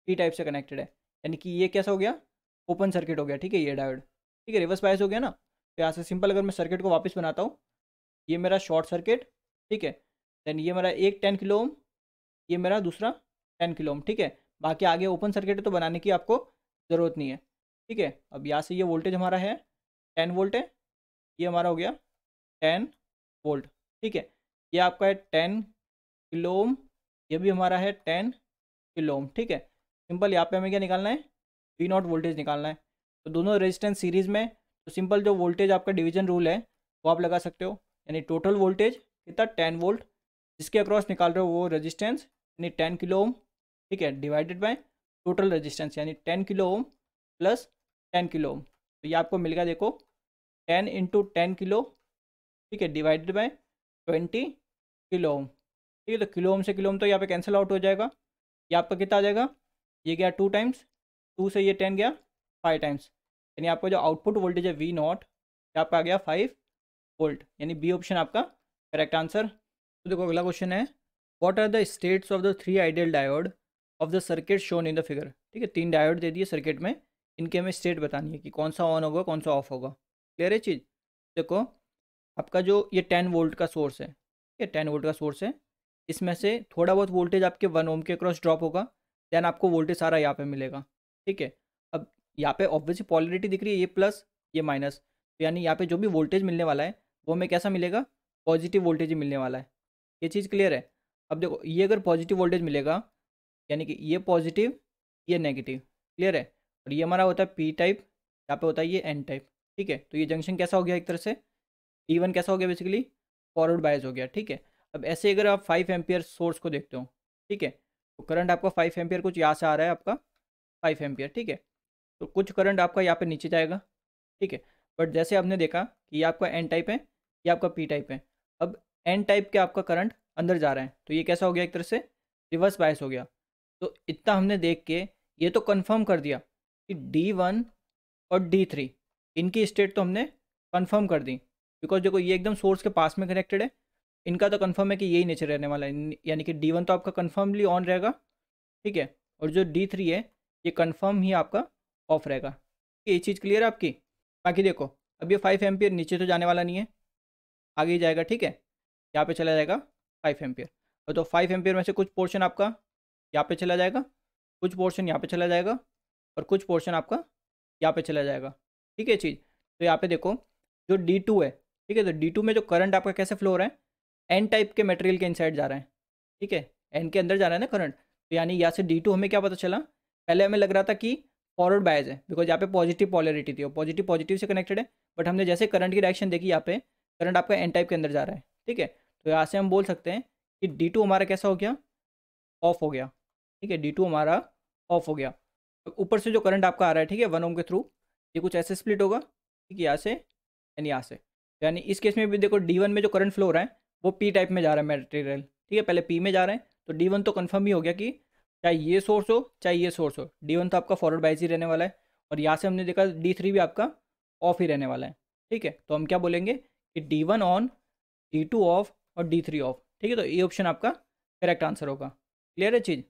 पी टाइप से कनेक्टेड है यानी कि ये कैसा हो गया ओपन सर्किट हो गया ठीक है ये डायोड ठीक है रिवर्स बायस हो गया ना तो यहाँ से सिंपल अगर मैं सर्किट को वापस बनाता हूँ ये मेरा शॉर्ट सर्किट ठीक है देन ये मेरा एक टेन किलो ओम ये मेरा दूसरा टेन किलोम ठीक है बाकी आगे ओपन सर्किट है तो बनाने की आपको ज़रूरत नहीं है ठीक है अब यहाँ से ये वोल्टेज हमारा है टेन वोल्ट है ये हमारा हो गया टेन वोल्ट ठीक है ये आपका है टेन किलोम ये भी हमारा है टेन किलोम ठीक है सिंपल यहाँ पे हमें क्या निकालना है वी नॉट वोल्टेज निकालना है तो दोनों रेजिस्टेंस सीरीज में तो सिंपल जो वोल्टेज आपका डिवीजन रूल है वो आप लगा सकते हो यानी टोटल वोल्टेज कितना टेन वोल्ट जिसके अक्रॉस निकाल रहे हो वो रेजिस्टेंस यानी टेन किलोम ठीक है डिवाइडेड बाय टोटल रेजिस्टेंस यानी ten kilo ohm plus ten kilo ohm तो ये आपको मिल गया देखो टेन इंटू टेन किलो ठीक है divided by twenty kilo ohm ठीक है तो किलो ओम से किलो ओम तो यहाँ पे कैंसिल आउट हो जाएगा ये आपका कितना आ जाएगा ये गया टू टाइम्स टू से ये टेन गया फाइव टाइम्स यानी आपका जो आउटपुट वोल्टेज है वी नॉट ये आपका आ गया फाइव वोल्ट यानी बी ऑप्शन आपका करेक्ट आंसर तो देखो अगला क्वेश्चन है what are the states of the three ideal diode of the circuit shown in the figure ठीक है तीन डायोड दे दिए सर्किट में इनके हमें स्टेट बतानी है कि कौन सा ऑन होगा कौन सा ऑफ होगा क्लियर है चीज़ देखो आपका जो ये टेन वोल्ट का सोर्स है ठीक है टेन वोल्ट का सोर्स है इसमें से थोड़ा बहुत वोल्टेज आपके वन ओम के क्रॉस ड्रॉप होगा देन आपको वोल्टेज सारा यहाँ पे मिलेगा ठीक है अब यहाँ पे ऑब्वियसली पॉलिटी दिख रही है ये प्लस ये माइनस तो यानी यहाँ पे जो भी वोल्टेज मिलने वाला है वो हमें कैसा मिलेगा पॉजिटिव वोल्टेज ही मिलने वाला है ये चीज़ क्लियर है अब देखो ये अगर पॉजिटिव वोल्टेज मिलेगा यानी कि ये पॉजिटिव ये नेगेटिव क्लियर है और ये हमारा होता है पी टाइप यहाँ पे होता है ये एन टाइप ठीक है तो ये जंक्शन कैसा हो गया एक तरह से डी वन कैसा हो गया बेसिकली फॉरवर्ड बायस हो गया ठीक है अब ऐसे अगर आप फाइव एम्पियर सोर्स को देखते हो ठीक है तो करंट आपका फाइव एम्पियर कुछ यहाँ से आ रहा है आपका फाइव एम्पियर ठीक है तो कुछ करंट आपका यहाँ पर नीचे जाएगा ठीक है बट जैसे आपने देखा कि ये आपका एन टाइप है ये आपका पी टाइप है अब एन टाइप के आपका करंट अंदर जा रहा है तो ये कैसा हो गया एक तरह से रिवर्स बायस हो गया तो इतना हमने देख के ये तो कंफर्म कर दिया कि डी वन और डी थ्री इनकी स्टेट तो हमने कंफर्म कर दी बिकॉज देखो ये एकदम सोर्स के पास में कनेक्टेड है इनका तो कंफर्म है कि यही नेचर रहने वाला है यानी कि डी वन तो आपका कन्फर्मली ऑन रहेगा ठीक है और जो डी थ्री है ये कन्फर्म ही आपका ऑफ रहेगा ये चीज़ क्लियर है आपकी बाकी देखो अब ये फाइव एम्पियर नीचे तो जाने वाला नहीं है आगे ही जाएगा ठीक है यहाँ पे चला जाएगा फाइव एम्पियर और तो फाइव एम्पियर में से कुछ पोर्शन आपका यहाँ पे चला जाएगा कुछ पोर्शन यहाँ पे चला जाएगा और कुछ पोर्शन आपका यहाँ पे चला जाएगा ठीक है चीज़ तो यहाँ पे देखो जो डी टू है ठीक है तो डी टू में जो करंट आपका कैसे फ्लो हो रहा है एन टाइप के मटेरियल के इनसाइड जा रहे हैं ठीक है एन के अंदर जा रहा है ना करंट तो यानी यहाँ से डी टू हमें क्या पता चला पहले हमें लग रहा था कि फॉरवर्ड बायज है बिकॉज यहाँ पे पॉजिटिव पॉलरिटी थी और पॉजिटिव पॉजिटिव से कनेक्टेड है बट हमने जैसे करंट की डायरेक्शन देखी यहाँ पे करंट आपका एन टाइप के अंदर जा रहा है ठीक है तो यहाँ से हम बोल सकते हैं कि डी टू हमारा कैसा हो गया ऑफ हो गया ठीक है डी टू हमारा ऑफ हो गया ऊपर से जो करंट आपका आ रहा है ठीक है वन ओम के थ्रू ये कुछ ऐसे स्प्लिट होगा ठीक है यहाँ से यानी यहाँ से यानी इस केस में भी देखो डी वन में जो करंट फ्लो रहा है वो पी टाइप में जा रहा है मेटेरियल ठीक है पहले पी में जा रहे हैं तो डी वन तो कन्फर्म ही हो गया कि चाहे ये सोर्स हो चाहे ये सोर्स हो डी वन तो आपका फॉरवर्ड बाइज ही रहने वाला है और यहाँ से हमने देखा डी थ्री भी आपका ऑफ ही रहने वाला है ठीक है तो हम क्या बोलेंगे कि D one on D two off और डी थ्री ऑफ ठीक है तो ये ऑप्शन आपका करेक्ट आंसर होगा क्लियर है चीज़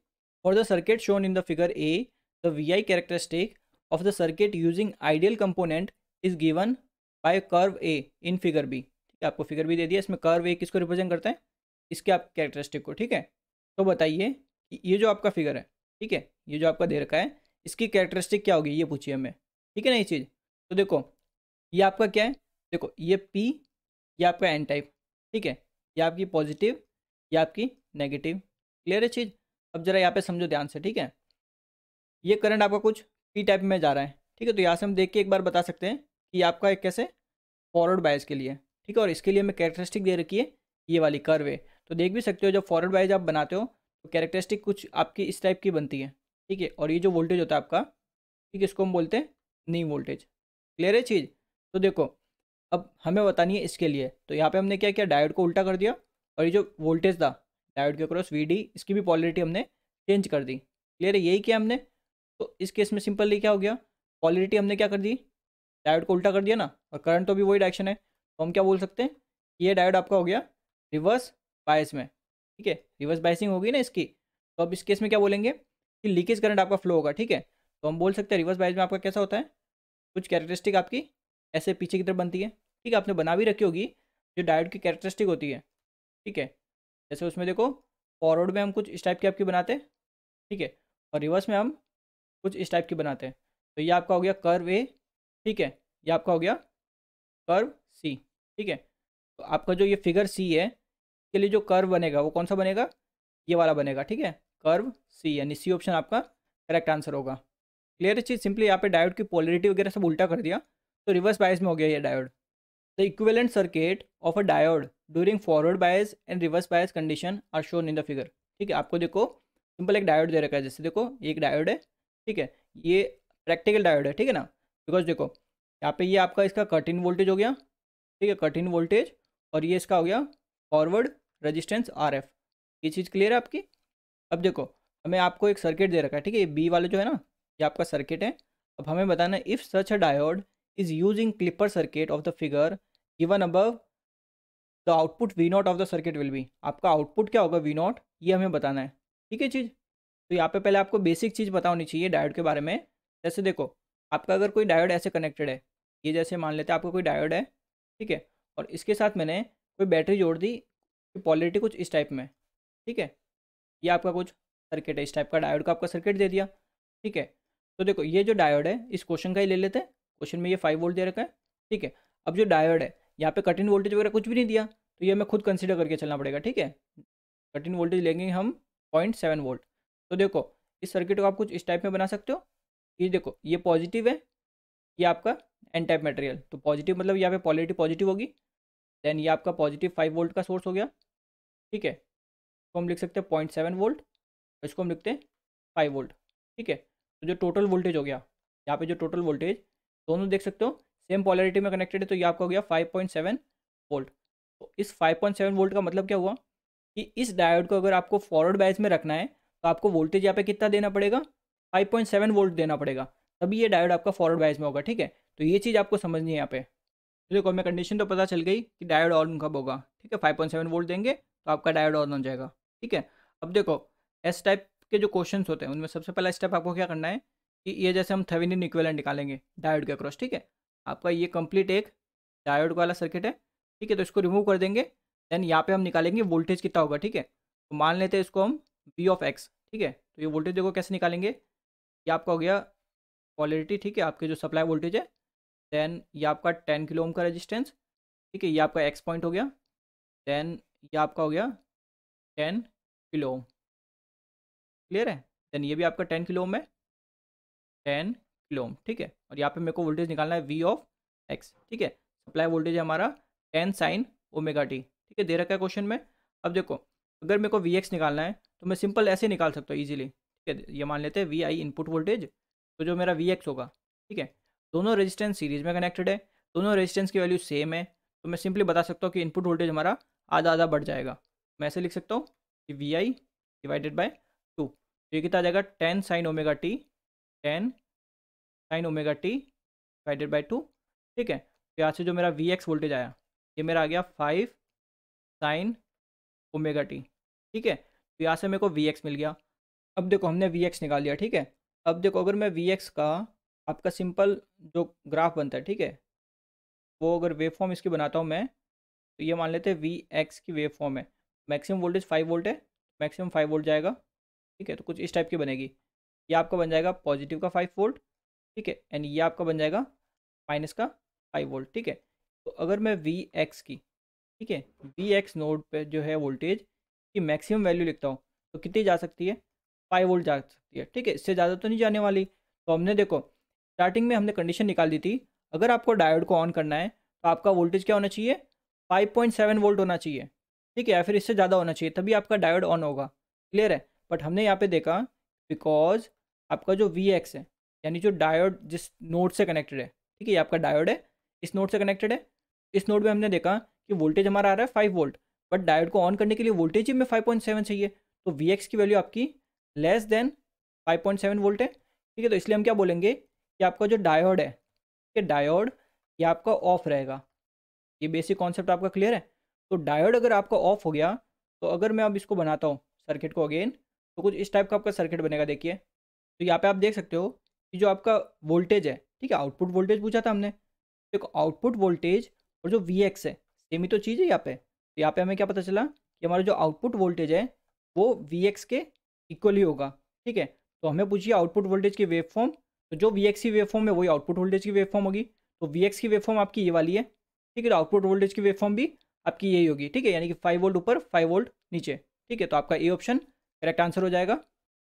For the circuit shown in the figure A, the VI characteristic of the circuit using ideal component is given by curve A in figure B. ठीक है आपको फिगर बी दे दिया इसमें curve ए किसको represent करता है इसके आप कैरेक्टरिस्टिक को ठीक है तो बताइए ये जो आपका फिगर है ठीक है ये जो आपका दे रखा है इसकी कैरेक्टरिस्टिक क्या होगी ये पूछिए हमें ठीक है ना ये चीज़ तो देखो ये आपका क्या है देखो ये पी ये आपका एन टाइप ठीक है ये आपकी पॉजिटिव या आपकी नेगेटिव क्लियर है चीज़ अब जरा यहाँ पे समझो ध्यान से ठीक है ये करंट आपका कुछ पी टाइप में जा रहा है ठीक है तो यहाँ से हम देख के एक बार बता सकते हैं कि आपका एक कैसे फॉरवर्ड बायस के लिए ठीक है और इसके लिए हमें कैरेक्टरिस्टिक दे रखी है ये वाली कर वे तो देख भी सकते हो जब फॉरवर्ड बायस आप बनाते हो तो कैरेक्टरिस्टिक कुछ आपकी इस टाइप की बनती है ठीक है और ये जो वोल्टेज होता है आपका ठीक है इसको हम बोलते हैं नी वोल्टेज क्लियर है चीज़ तो देखो अब हमें बतानी है इसके लिए तो यहाँ पे हमने क्या किया डायोड को उल्टा कर दिया और ये जो वोल्टेज था डायोड के क्रॉस वी इसकी भी पॉलिटी हमने चेंज कर दी क्लियर है यही किया हमने तो इस केस में सिंपली क्या हो गया पॉलिटी हमने क्या कर दी डायोड को उल्टा कर दिया ना और करंट तो भी वही डायरेक्शन है तो हम क्या बोल सकते हैं ये डायोड आपका हो गया रिवर्स बायस में ठीक है रिवर्स बायसिंग होगी ना इसकी तो अब इस केस में क्या बोलेंगे कि लीकेज करंट आपका फ्लो होगा ठीक है तो हम बोल सकते हैं रिवर्स बायस में आपका कैसा होता है कुछ कैरेक्टरिस्टिक आपकी ऐसे पीछे की तरफ बनती है ठीक है आपने बना भी रखी होगी जो डायोड की कैरेक्टरिस्टिक होती है ठीक है जैसे उसमें देखो फॉरवर्ड में हम कुछ इस टाइप की आपकी बनाते हैं ठीक है और रिवर्स में हम कुछ इस टाइप की बनाते हैं तो ये आपका हो गया कर्व ए ठीक है ये आपका हो गया कर्व सी ठीक है तो आपका जो ये फिगर सी है इसके लिए जो कर्व बनेगा वो कौन सा बनेगा ये वाला बनेगा ठीक है कर्व सी यानी सी ऑप्शन आपका करेक्ट आंसर होगा क्लियर है चीज़ सिंपली यहाँ पे डायोड की पोलरिटी वगैरह सब उल्टा कर दिया तो रिवर्स बायस में हो गया ये diode the equivalent circuit of a diode during forward bias and reverse bias condition are shown in the figure ठीक है आपको देखो सिंपल एक डायोड दे रखा है जैसे देखो ये एक डायोड है ठीक है ये प्रैक्टिकल डायोड है ठीक है ना बिकॉज देखो यहाँ पे ये आपका इसका कटिन वोल्टेज हो गया ठीक है कटिन वोल्टेज और ये इसका हो गया फॉरवर्ड रजिस्टेंस आर एफ ये चीज़ क्लियर है आपकी अब देखो हमें आपको एक सर्किट दे रखा है ठीक है ये बी वाले जो है ना ये आपका सर्किट है अब हमें बताना if such a diode is using clipper circuit of the figure given above the output V not of the circuit will be आपका आउटपुट क्या होगा वी नॉट ये हमें बताना है ठीक है चीज़ तो यहाँ पे पहले आपको बेसिक चीज़ बता होनी चाहिए डायोड के बारे में जैसे देखो आपका अगर कोई डायोड ऐसे कनेक्टेड है ये जैसे मान लेते हैं आपका कोई डायोड है ठीक है और इसके साथ मैंने कोई बैटरी जोड़ दी पॉलिटी कुछ इस टाइप में ठीक है ये आपका कुछ सर्किट है इस टाइप का डायोड का आपका सर्किट दे दिया ठीक है तो देखो ये जो डायोड है इस क्वेश्चन का ही ले लेते हैं क्वेश्चन में ये फाइव वोल्ट दे रखा है ठीक है अब जो डायोड है यहाँ पे कटिन वोल्टेज वगैरह कुछ भी नहीं दिया तो ये हमें खुद कंसिडर करके चलना पड़ेगा ठीक है कटिन वोल्टेज लेंगे हम पॉइंट सेवन वोल्ट तो देखो इस सर्किट को आप कुछ इस टाइप में बना सकते हो ये देखो ये पॉजिटिव है ये आपका एन टाइप मटेरियल तो पॉजिटिव मतलब यहाँ पे पॉलिटी पॉजिटिव होगी देन ये आपका पॉजिटिव फाइव वोल्ट का सोर्स हो गया ठीक है इसको हम लिख सकते हैं पॉइंट सेवन वोल्ट इसको हम लिखते हैं फाइव वोल्ट ठीक है तो जो टोटल वोल्टेज हो गया यहाँ पे जो टोटल वोल्टेज दोनों देख सकते हो सेम पॉलरिटी में कनेक्टेड है तो ये आपका हो गया फाइव पॉइंट सेवन वोल्ट तो इस फाइव पॉइंट सेवन वोल्ट का मतलब क्या हुआ कि इस डायोड को अगर आपको फॉरवर्ड बैच में रखना है तो आपको वोल्टेज यहाँ पे कितना देना पड़ेगा फाइव पॉइंट सेवन वोल्ट देना पड़ेगा तभी ये डायोड आपका फॉरवर्ड बैच में होगा ठीक है तो ये चीज़ आपको समझनी है यहाँ पे तो देखो हमें कंडीशन तो पता चल गई कि डायोड ऑन कब होगा ठीक है फाइव पॉइंट सेवन वोल्ट देंगे तो आपका डायोड ऑन हो जाएगा ठीक है अब देखो एस टाइप के जो क्वेश्चन होते हैं उनमें सबसे पहला स्टेप आपको क्या करना है कि ये जैसे हम थेविनिन इक्वेलेंट निकालेंगे डायोड के अक्रॉस ठीक है आपका ये कंप्लीट एक डायोड वाला सर्किट है ठीक है तो इसको रिमूव कर देंगे देन यहाँ पे हम निकालेंगे वोल्टेज कितना होगा ठीक है तो मान लेते हैं इसको हम बी ऑफ एक्स ठीक है तो ये वोल्टेज देखो कैसे निकालेंगे ये आपका हो गया क्वालिटी ठीक है आपके जो सप्लाई वोल्टेज है देन ये आपका टेन किलो ओम का रजिस्टेंस ठीक है ये आपका एक्स पॉइंट हो गया देन ये आपका हो गया टेन किलो ओम क्लियर है देन ये भी आपका टेन किलो ओम है टेन किलो ओम ठीक है और यहाँ पे मेरे को वोल्टेज निकालना है वी ऑफ एक्स ठीक है सप्लाई वोल्टेज है हमारा टेन साइन ओमेगा टी ठीक है दे रखा है क्वेश्चन में अब देखो अगर मेरे को वी एक्स निकालना है तो मैं सिंपल ऐसे निकाल सकता हूँ ईजिली ठीक है ये मान लेते हैं वी आई इनपुट वोल्टेज तो जो मेरा वी एक्स होगा ठीक है दोनों रेजिस्टेंस सीरीज में कनेक्टेड है दोनों रेजिस्टेंस की वैल्यू सेम है तो मैं सिंपली बता सकता हूँ कि इनपुट वोल्टेज हमारा आधा आधा बढ़ जाएगा मैं ऐसे लिख सकता हूँ कि V I divided by two ये कितना आ जाएगा ten sine omega t ten sine omega t divided by two ठीक है तो यहाँ से जो मेरा वी एक्स वोल्टेज आया ये मेरा आ गया फाइव साइन ओमेगा टी ठीक है तो यहाँ से मेरे को वी एक्स मिल गया अब देखो हमने वी एक्स निकाल लिया ठीक है अब देखो अगर मैं वी एक्स का आपका सिंपल जो ग्राफ बनता है ठीक है वो अगर वेव फॉर्म इसकी बनाता हूँ मैं तो ये मान लेते हैं वी एक्स की वेव फॉर्म है मैक्सिमम वोल्टेज फाइव वोल्ट है मैक्सिमम फाइव वोल्ट जाएगा ठीक है तो कुछ इस टाइप की बनेगी ये आपका बन जाएगा पॉजिटिव का फाइव वोल्ट ठीक है एंड ये आपका बन जाएगा माइनस का फाइव वोल्ट ठीक है तो अगर मैं वी एक्स की ठीक है वी एक्स नोड पर जो है वोल्टेज की मैक्सिमम वैल्यू लिखता हूँ तो कितनी जा सकती है फाइव वोल्ट जा सकती है ठीक है इससे ज़्यादा तो नहीं जाने वाली तो हमने देखो स्टार्टिंग में हमने कंडीशन निकाल दी थी अगर आपको डायोड को ऑन करना है तो आपका वोल्टेज क्या होना चाहिए सेवन वोल्ट होना चाहिए ठीक है या फिर इससे ज़्यादा होना चाहिए तभी आपका डायोड ऑन होगा क्लियर है बट हमने यहाँ पे देखा बिकॉज आपका जो वी एक्स है यानी जो डायोड जिस नोड से कनेक्टेड है ठीक है ये आपका डायोड है इस नोड से कनेक्टेड है इस नोड में हमने देखा कि वोल्टेज हमारा आ रहा है फाइव वोल्ट बट डायोड को ऑन करने के लिए वोल्टेज ही में फाइव पॉइंट सेवन चाहिए तो वी एक्स की वैल्यू आपकी less than five point seven volt है ठीक है तो इसलिए हम क्या बोलेंगे कि आपका जो डायोड है ठीक है डायोड ये आपका ऑफ रहेगा ये बेसिक कॉन्सेप्ट आपका क्लियर है तो डायोड अगर आपका ऑफ हो गया तो अगर मैं अब इसको बनाता हूँ सर्किट को अगेन तो कुछ इस टाइप का आपका सर्किट बनेगा देखिए तो यहाँ पे आप देख सकते हो जो आपका वोल्टेज है ठीक है आउटपुट वोल्टेज पूछा था हमने देखो आउटपुट वोल्टेज और जो वी एक्स है सेम ही तो चीज़ है यहाँ पे तो यहाँ पे हमें क्या पता चला कि हमारा जो आउटपुट वोल्टेज है वो वी एक्स के इक्वल ही होगा ठीक है तो हमें पूछिए आउटपुट वोल्टेज की वेव फॉर्म तो जो वी एक्स की वेव फॉर्म है वही आउटपुट वोल्टेज की वेव फॉर्म होगी तो वी एक्स की वेव फॉर्म आपकी ये वाली है ठीक है तो आउटपुट वोल्टेज की वेव फॉर्म भी आपकी यही होगी ठीक है यानी कि फाइव वोल्ट ऊपर फाइव वोल्ट नीचे ठीक है तो आपका ए ऑप्शन करेक्ट आंसर हो जाएगा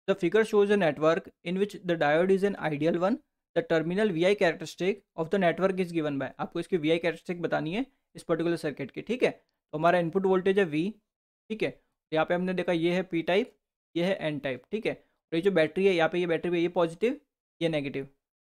The figure shows a network in which the diode is an ideal one. The terminal VI characteristic of the network is given by आपको इसकी VI कैरेक्टरिस्टिक बतानी है इस पर्टिकुलर सर्किट की ठीक है तो हमारा इनपुट वोल्टेज है V ठीक है तो यहाँ पे हमने देखा ये है P टाइप ये है N टाइप ठीक है और तो ये जो बैटरी है यहाँ पे ये बैटरी है ये पॉजिटिव ये नेगेटिव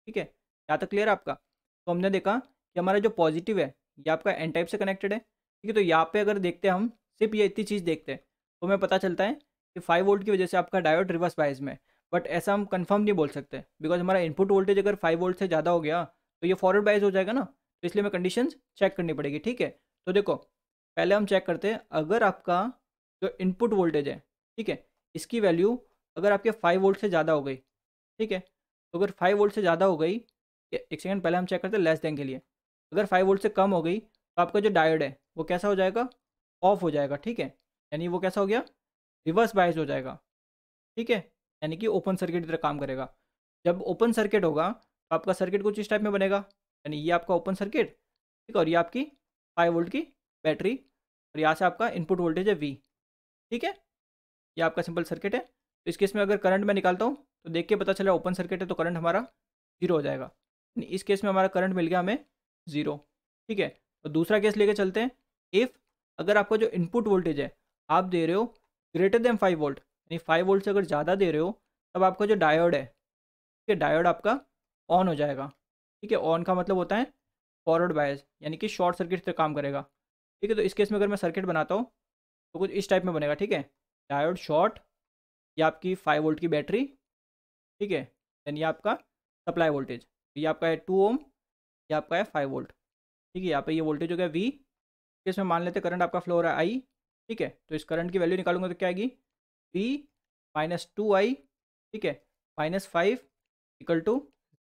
ठीक है यहाँ तक क्लियर आपका तो हमने देखा कि हमारा जो पॉजिटिव है ये आपका एन टाइप से कनेक्टेड है ठीक है तो यहाँ पे अगर देखते हैं हम सिर्फ ये इतनी चीज़ देखते हैं तो हमें पता चलता है कि फाइव वोल्ट की वजह से आपका डायोड रिवर्स बायस में बट ऐसा हम कंफर्म नहीं बोल सकते बिकॉज हमारा इनपुट वोल्टेज अगर फाइव वोल्ट से ज़्यादा हो गया तो ये फॉरवर्ड बायस हो जाएगा ना तो इसलिए हमें कंडीशन चेक करनी पड़ेगी ठीक है तो देखो पहले हम चेक करते हैं अगर आपका जो इनपुट वोल्टेज है ठीक है इसकी वैल्यू अगर आपके फाइव वोल्ट से ज़्यादा हो गई ठीक है तो अगर फाइव वोल्ट से ज़्यादा हो गई एक सेकेंड पहले हम चेक करते हैं लेस देन के लिए अगर फाइव वोल्ट से कम हो गई तो आपका जो डायोड है वो कैसा हो जाएगा ऑफ हो जाएगा ठीक है यानी वो कैसा हो गया रिवर्स बायस हो जाएगा ठीक है यानी कि ओपन सर्किट की तरह काम करेगा जब ओपन सर्किट होगा तो आपका सर्किट कुछ इस टाइप में बनेगा यानी ये आपका ओपन सर्किट ठीक है और ये आपकी फाइव वोल्ट की बैटरी और यहाँ से आपका इनपुट वोल्टेज है वी ठीक है ये आपका सिंपल सर्किट है तो इस केस में अगर करंट मैं निकालता हूँ तो देख के पता चला ओपन सर्किट है तो करंट हमारा जीरो हो जाएगा इस केस में हमारा करंट मिल गया हमें ज़ीरो ठीक है और तो दूसरा केस लेके चलते हैं इफ़ अगर आपका जो इनपुट वोल्टेज है आप दे रहे हो ग्रेटर देन फाइव वोल्ट यानी फाइव वोल्ट से अगर ज़्यादा दे रहे हो तब आपका जो डायोड है ठीक है डायोड आपका ऑन हो जाएगा ठीक है ऑन का मतलब होता है फॉरवर्ड बायस यानी कि शॉर्ट सर्किट से काम करेगा ठीक है तो इस केस में अगर मैं सर्किट बनाता हूँ तो कुछ इस टाइप में बनेगा ठीक है डायोड शॉर्ट या आपकी फाइव वोल्ट की बैटरी ठीक है यानी आपका सप्लाई वोल्टेज तो ये आपका है टू ओम ये आपका है फाइव वोल्ट ठीक है यहाँ पे ये वोल्टेज हो गया वी इसमें मान लेते करंट आपका फ्लो हो रहा है आई ठीक है तो इस करंट की वैल्यू निकालूंगा तो क्या आएगी पी माइनस टू आई ठीक है minus five equal to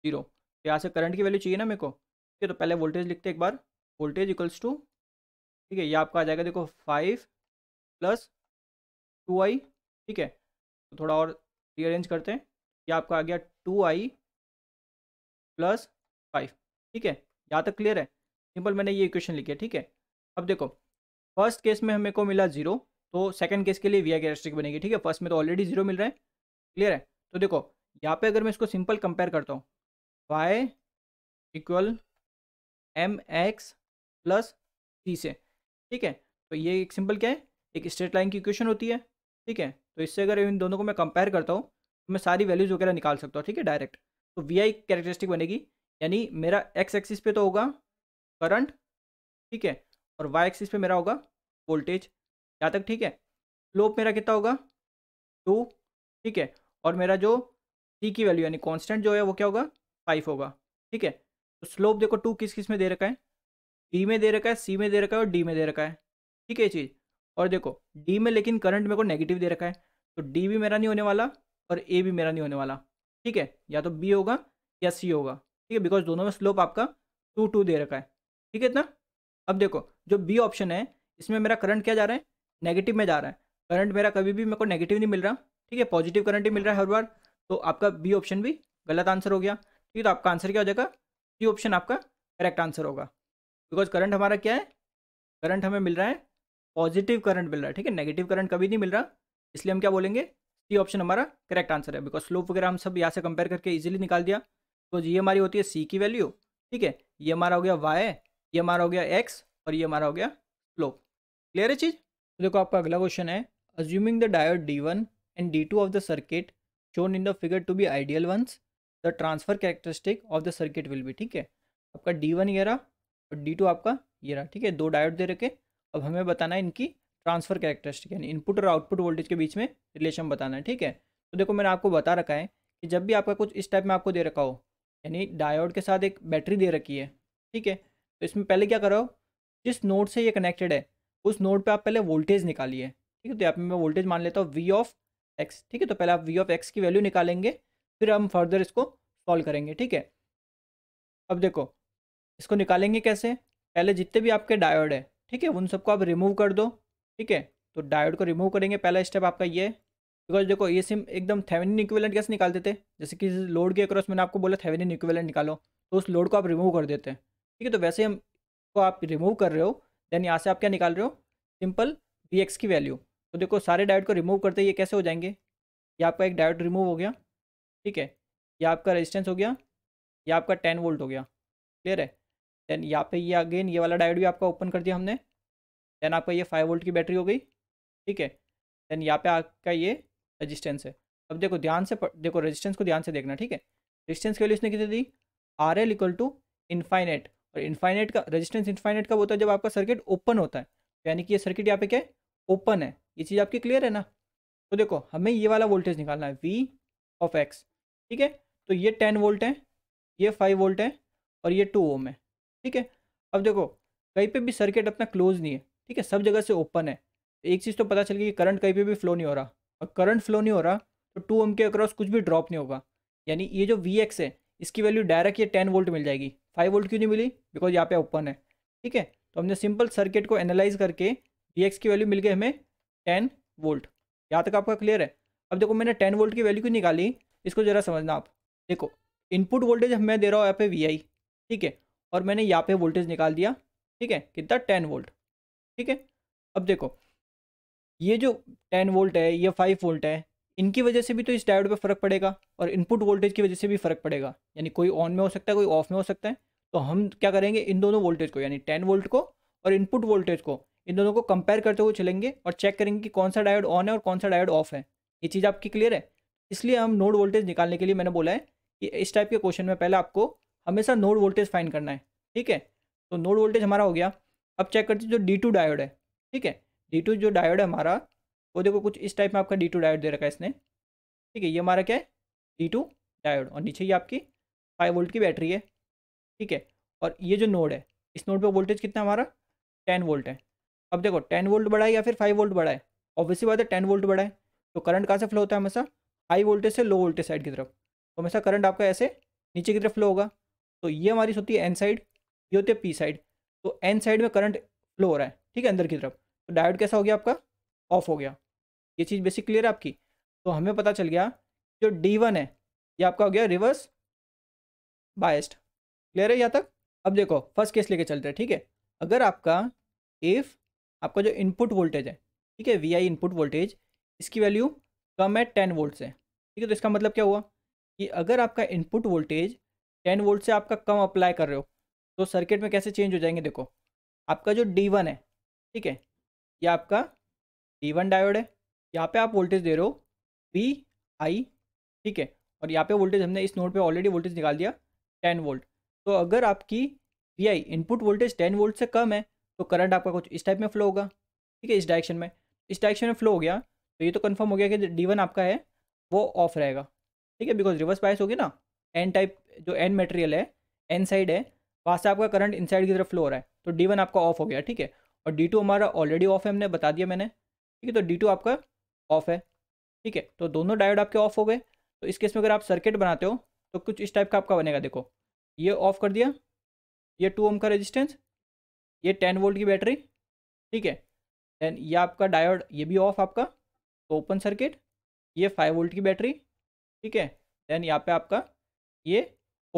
zero तो यहाँ से करंट की वैल्यू चाहिए ना मेरे को ठीक है तो पहले वोल्टेज लिखते एक बार वोल्टेज इक्वल्स टू ठीक है ये आपका आ जाएगा देखो फाइव प्लस टू आई ठीक है तो थोड़ा और रीअरेंज करते हैं ये आपका आ गया टू आई प्लस फाइव ठीक है यहाँ तक क्लियर है सिंपल मैंने ये इक्वेशन लिखी है ठीक है अब देखो फर्स्ट केस में हमें को मिला जीरो तो सेकंड केस के लिए वी आई कैरेस्टिक बनेगी ठीक है फर्स्ट में तो ऑलरेडी जीरो मिल रहा है क्लियर है तो देखो यहाँ पे अगर मैं इसको सिंपल कंपेयर करता हूँ Y equal M X plus C से ठीक है तो ये एक सिंपल क्या है एक स्ट्रेट लाइन की इक्वेशन होती है ठीक है तो इससे अगर इन दोनों को मैं कंपेयर करता हूँ तो मैं सारी वैल्यूज़ वगैरह निकाल सकता हूँ ठीक है डायरेक्ट तो वी आई कैरेक्टरिस्टिक बनेगी यानी मेरा एक्स एक्सिस पे तो होगा करंट ठीक है और वाई एक्सिस पे मेरा होगा वोल्टेज यहाँ तक ठीक है स्लोप मेरा कितना होगा टू ठीक है और मेरा जो सी की वैल्यू यानी कांस्टेंट जो है वो क्या होगा फाइव होगा ठीक है तो स्लोप देखो टू किस किस में दे रखा है बी में दे रखा है सी में दे रखा है और डी में दे रखा है ठीक है ये चीज़ और देखो डी में लेकिन करंट मेरे को नेगेटिव दे रखा है तो डी भी मेरा नहीं होने वाला और ए भी मेरा नहीं होने वाला ठीक है या तो बी होगा या सी होगा ठीक है बिकॉज दोनों में स्लोप आपका टू टू दे रखा है ठीक है इतना अब देखो जो बी ऑप्शन है इसमें मेरा करंट क्या जा रहा है नेगेटिव में जा रहा है करंट मेरा कभी भी मेरे को नेगेटिव नहीं मिल रहा ठीक है पॉजिटिव करंट ही मिल रहा है हर बार तो आपका बी ऑप्शन भी गलत आंसर हो गया ठीक है तो आपका आंसर क्या हो जाएगा सी ऑप्शन आपका करेक्ट आंसर होगा बिकॉज करंट हमारा क्या है करंट हमें मिल रहा है पॉजिटिव करंट मिल रहा है ठीक है नेगेटिव करंट कभी नहीं मिल रहा इसलिए हम क्या बोलेंगे सी ऑप्शन हमारा करेक्ट आंसर है बिकॉज स्लोप वगैरह हम सब यहाँ से कंपेयर करके ईजिली निकाल दिया तो ये हमारी होती है सी की वैल्यू ठीक है ये हमारा हो गया वाई ये हमारा हो गया एक्स और ये हमारा हो गया स्लोप क्लियर है चीज़ तो देखो आपका अगला क्वेश्चन है assuming the diode D one and D two of the circuit shown in the figure to be ideal once the transfer characteristic of the circuit will be ठीक है आपका डी वन ये रहा और डी टू आपका ये रहा ठीक है दो डायोड दे रखे अब हमें बताना है इनकी ट्रांसफर कैरेक्टरिस्टिक यानी इनपुट और आउटपुट वोल्टेज के बीच में रिलेशन बताना है ठीक है तो देखो मैंने आपको बता रखा है कि जब भी आपका कुछ इस टाइप में आपको दे रखा हो यानी डायोड के साथ एक बैटरी दे रखी है ठीक है तो इसमें पहले क्या करो जिस नोड से ये कनेक्टेड है उस नोड पे आप पहले वोल्टेज निकालिए ठीक है तो यहाँ पे मैं वोल्टेज मान लेता हूँ वी ऑफ एक्स ठीक है तो पहले आप वी ऑफ एक्स की वैल्यू निकालेंगे फिर हम फर्दर इसको सॉल्व करेंगे ठीक है अब देखो इसको निकालेंगे कैसे पहले जितने भी आपके डायोड है ठीक है उन सबको आप रिमूव कर दो ठीक है तो डायोड को रिमूव करेंगे पहला स्टेप आपका ये बिकॉज देखो ये सिम एकदम थेवेनिन इक्विवेलेंट कैसे निकालते थे जैसे कि लोड के अक्रॉस मैंने आपको बोला थेवेनिन इक्विवेलेंट निकालो तो उस लोड को आप रिमूव कर देते हैं ठीक है तो वैसे हम को आप रिमूव कर रहे हो देन यहाँ से आप क्या निकाल रहे हो सिंपल वी की वैल्यू तो देखो सारे डायोड को रिमूव करते ये कैसे हो जाएंगे ये आपका एक डायोड रिमूव हो गया ठीक है ये आपका रेजिस्टेंस हो गया ये आपका टेन वोल्ट हो गया क्लियर है देन यहाँ पे ये अगेन ये वाला डायोड भी आपका ओपन कर दिया हमने देन आपका ये फाइव वोल्ट की बैटरी हो गई ठीक है देन यहाँ पे आपका ये रेजिस्टेंस है अब देखो ध्यान से देखो रेजिस्टेंस को ध्यान से देखना ठीक है रेजिस्टेंस की वैल्यू इसने कितनी दी R L equal to infinite और इन्फाइनेट का रेजिस्टेंस इन्फाइनेट कब होता है जब आपका सर्किट ओपन होता है यानी कि ये सर्किट यहाँ पे क्या है ओपन है ये चीज़ आपकी क्लियर है ना तो देखो हमें ये वाला वोल्टेज निकालना है वी ऑफ एक्स ठीक है तो ये टेन वोल्ट है ये फाइव वोल्ट है और ये टू ओम है ठीक है अब देखो कहीं पे भी सर्किट अपना क्लोज नहीं है ठीक है सब जगह से ओपन है एक चीज़ तो पता चल गई कि करंट कहीं पे भी फ्लो नहीं हो रहा और करंट फ्लो नहीं हो रहा तो टू ओम के अक्रॉस कुछ भी ड्रॉप नहीं होगा यानी ये जो वी एक्स है इसकी वैल्यू डायरेक्ट ये टेन वोल्ट मिल जाएगी फाइव वोल्ट क्यों नहीं मिली बिकॉज यहाँ पे ओपन है ठीक है तो हमने सिंपल सर्किट को एनालाइज करके वी की वैल्यू मिल गई हमें टेन वोल्ट यहाँ तक आपका क्लियर है अब देखो मैंने टेन वोल्ट की वैल्यू क्यों निकाली इसको ज़रा समझना आप देखो इनपुट वोल्टेज मैं दे रहा हूँ यहाँ पे वी ठीक है और मैंने यहाँ पे वोल्टेज निकाल दिया ठीक है कितना टेन वोल्ट ठीक है अब देखो ये जो टेन वोल्ट है ये फाइव वोल्ट है इनकी वजह से भी तो इस डायोड पर फ़र्क पड़ेगा और इनपुट वोल्टेज की वजह से भी फ़र्क पड़ेगा यानी कोई ऑन में हो सकता है कोई ऑफ में हो सकता है तो हम क्या करेंगे इन दोनों वोल्टेज को यानी टेन वोल्ट को और इनपुट वोल्टेज को इन दोनों को कंपेयर करते हुए चलेंगे और चेक करेंगे कि कौन सा डायोड ऑन है और कौन सा डायोड ऑफ है ये चीज़ आपकी क्लियर है इसलिए हम नोड वोल्टेज निकालने के लिए मैंने बोला है कि इस टाइप के क्वेश्चन में पहले आपको हमेशा नोड वोल्टेज फाइंड करना है ठीक है तो नोड वोल्टेज हमारा हो गया अब चेक करते जो डी टू डायोड है ठीक है डी टू जो डायोड है हमारा वो देखो कुछ इस टाइप में आपका डी टू डायोड दे रखा है इसने ठीक है ये हमारा क्या है डी टू डायोड और नीचे ये आपकी फाइव वोल्ट की बैटरी है ठीक है और ये जो नोड है इस नोड पर वोल्टेज कितना हमारा टेन वोल्ट है अब देखो टेन वोल्ट बढ़ा है या फिर फाइव वोल्ट बढ़ा है ऑब्वियसली बात है टेन वोल्ट बढ़ाए तो करंट कहाँ से फ्लो होता है हमेशा हाई वोल्टेज से लो वोल्टेज साइड की तरफ तो हमेशा करंट आपका ऐसे नीचे की तरफ फ्लो होगा तो ये हमारी होती है एन साइड ये होती है पी साइड तो एन साइड में करंट फ्लो हो रहा है ठीक है अंदर की तरफ तो डायोड कैसा हो गया आपका ऑफ हो गया ये चीज़ बेसिक क्लियर है आपकी तो हमें पता चल गया जो डी वन है ये आपका हो गया रिवर्स बायस्ड क्लियर है यहाँ तक अब देखो फर्स्ट केस लेके चलते हैं ठीक है अगर आपका इफ़ आपका जो इनपुट वोल्टेज है ठीक है वी आई इनपुट वोल्टेज इसकी वैल्यू कम है टेन वोल्ट से ठीक है तो इसका मतलब क्या हुआ कि अगर आपका इनपुट वोल्टेज टेन वोल्ट से आपका कम अप्लाई कर रहे हो तो सर्किट में कैसे चेंज हो जाएंगे देखो आपका जो डी वन है ठीक है ये आपका डी वन डायोड है यहाँ पे आप वोल्टेज दे रहे हो वी आई ठीक है और यहाँ पे वोल्टेज हमने इस नोड पे ऑलरेडी वोल्टेज निकाल दिया टेन वोल्ट तो अगर आपकी V I input voltage ten volt से कम है तो करंट आपका कुछ इस टाइप में फ्लो होगा ठीक है इस डायरेक्शन में इस डायरेक्शन में फ्लो हो गया तो ये तो कन्फर्म हो गया कि डी वन आपका है वो ऑफ रहेगा ठीक है बिकॉज रिवर्स पाइस होगी ना एन टाइप जो एन मटेरियल है एन साइड है वहाँ से आपका करंट इनसाइड की तरफ फ्लो हो रहा है तो डी वन आपका ऑफ हो गया ठीक है और डी टू हमारा ऑलरेडी ऑफ है हमने बता दिया मैंने ठीक है तो डी टू आपका ऑफ है ठीक है तो दोनों डायोड आपके ऑफ हो गए तो इस केस में अगर आप सर्किट बनाते हो तो कुछ इस टाइप का आपका बनेगा देखो ये ऑफ कर दिया ये टू ओम का रेजिस्टेंस ये टेन वोल्ट की बैटरी ठीक है देन ये आपका डायोड ये भी ऑफ आपका तो ओपन सर्किट ये फाइव वोल्ट की बैटरी ठीक है देन यहाँ पे आपका ये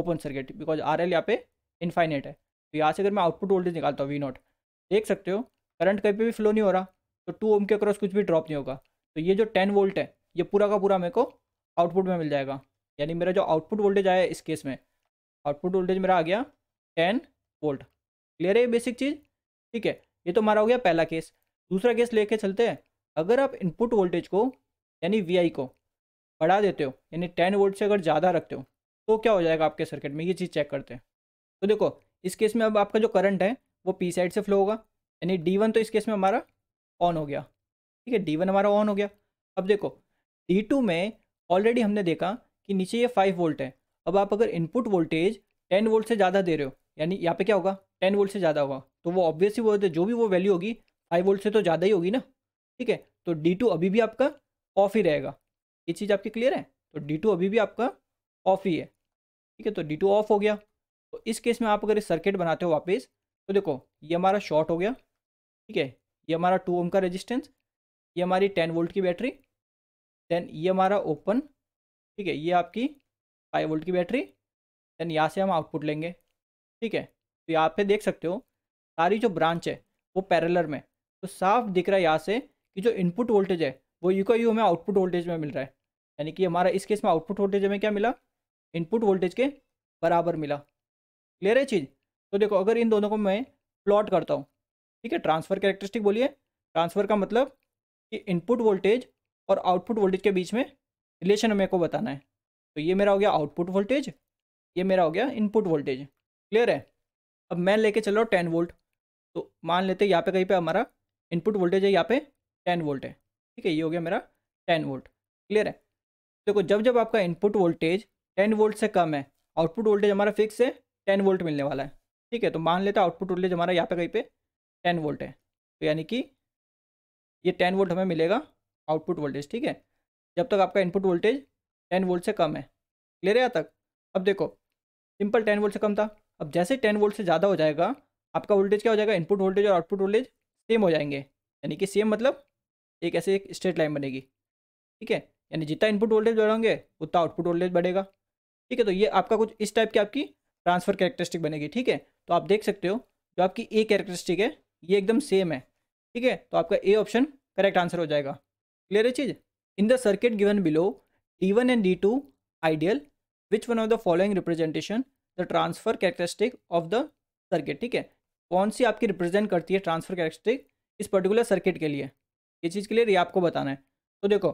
open circuit because R L यहाँ पे इनफाइनेट है तो यहाँ से अगर मैं आउटपुट वोल्टेज निकालता हूँ वी नॉट देख सकते हो करंट कहीं पर भी फ्लो नहीं हो रहा तो टू ओम के अक्रॉस कुछ भी ड्रॉप नहीं होगा तो ये जो टेन वोल्ट है ये पूरा का पूरा मेरे को आउटपुट में मिल जाएगा यानी मेरा जो आउटपुट वोल्टेज आया इस केस में आउटपुट वोल्टेज मेरा आ गया टेन वोल्ट क्लियर है ये बेसिक चीज़ ठीक है ये तो हमारा हो गया पहला केस दूसरा केस लेके चलते हैं अगर आप इनपुट वोल्टेज को यानी वी को बढ़ा देते हो यानी टेन वोल्ट से अगर ज़्यादा रखते हो तो क्या हो जाएगा आपके सर्किट में ये चीज़ चेक करते हैं तो देखो इस केस में अब आपका जो करंट है वो पी साइड से फ्लो होगा यानी डी वन तो इस केस में हमारा ऑन हो गया ठीक है डी वन हमारा ऑन हो गया अब देखो डी टू में ऑलरेडी हमने देखा कि नीचे ये फाइव वोल्ट है अब आप अगर इनपुट वोल्टेज टेन वोल्ट से ज़्यादा दे रहे हो यानी यहाँ पे क्या होगा टेन वोल्ट से ज़्यादा होगा तो वो ऑब्वियसली वो जो भी वो वैल्यू होगी फाइव वोल्ट से तो ज़्यादा ही होगी ना ठीक है तो डी टू अभी भी आपका ऑफ ही रहेगा ये चीज़ आपकी क्लियर है तो डी टू अभी भी आपका ऑफ ही है ठीक है तो डी टू ऑफ हो गया तो इस केस में आप अगर इस सर्किट बनाते हो वापस तो देखो ये हमारा शॉर्ट हो गया ठीक है ये हमारा टू ओम का रेजिस्टेंस ये हमारी टेन वोल्ट की बैटरी देन ये हमारा ओपन ठीक है ये आपकी फाइव वोल्ट की बैटरी देन यहाँ से हम आउटपुट लेंगे ठीक है तो यहाँ पे देख सकते हो सारी जो ब्रांच है वो पैरेलर में तो साफ दिख रहा है यहाँ से कि जो इनपुट वोल्टेज है वो यू का यू हमें आउटपुट वोल्टेज में मिल रहा है यानी कि हमारा इस केस में आउटपुट वोल्टेज हमें क्या मिला इनपुट वोल्टेज के बराबर मिला क्लियर है चीज़ तो देखो अगर इन दोनों को मैं प्लॉट करता हूँ ठीक है ट्रांसफ़र कैरेक्टरिस्टिक बोलिए ट्रांसफ़र का मतलब कि इनपुट वोल्टेज और आउटपुट वोल्टेज के बीच में रिलेशन हमें को बताना है तो ये मेरा हो गया आउटपुट वोल्टेज ये मेरा हो गया इनपुट वोल्टेज क्लियर है अब मैं लेके चल रहा हूँ टेन वोल्ट तो मान लेते यहाँ पे कहीं पे हमारा इनपुट वोल्टेज है यहाँ पे टेन वोल्ट है ठीक है ये हो गया मेरा टेन वोल्ट क्लियर है देखो जब जब आपका इनपुट वोल्टेज टेन वोल्ट से कम है आउटपुट वोल्टेज हमारा फिक्स है टेन वोल्ट मिलने वाला है ठीक है तो मान लेते हैं आउटपुट वोल्टेज हमारा यहाँ पे कहीं पे टेन वोल्ट है तो यानी कि ये टेन वोल्ट हमें मिलेगा आउटपुट वोल्टेज ठीक है जब तक आपका इनपुट वोल्टेज टेन वोल्ट से कम है क्लियर है यहाँ तक अब देखो सिंपल टेन वोल्ट से कम था अब जैसे टेन वोल्ट से ज़्यादा हो जाएगा आपका वोल्टेज क्या हो जाएगा इनपुट वोल्टेज और आउटपुट वोल्टेज सेम हो जाएंगे यानी कि सेम मतलब एक ऐसे एक स्ट्रेट लाइन बनेगी ठीक है यानी जितना इनपुट वोल्टेज बढ़ेंगे उतना आउटपुट वोल्टेज बढ़ेगा ठीक है तो ये आपका कुछ इस टाइप की आपकी ट्रांसफर कैरेक्टरिस्टिक बनेगी ठीक है तो आप देख सकते हो जो आपकी ए कैरेक्टरिस्टिक है ये एकदम सेम है ठीक है तो आपका ए ऑप्शन करेक्ट आंसर हो जाएगा क्लियर है चीज़ in the circuit given below D one and D two ideal which one of the following representation the transfer characteristic of the circuit ठीक है कौन सी आपकी रिप्रेजेंट करती है ट्रांसफर कैरेक्टरिस्टिक इस पर्टिकुलर सर्किट के लिए ये चीज़ क्लियर ये आपको बताना है तो देखो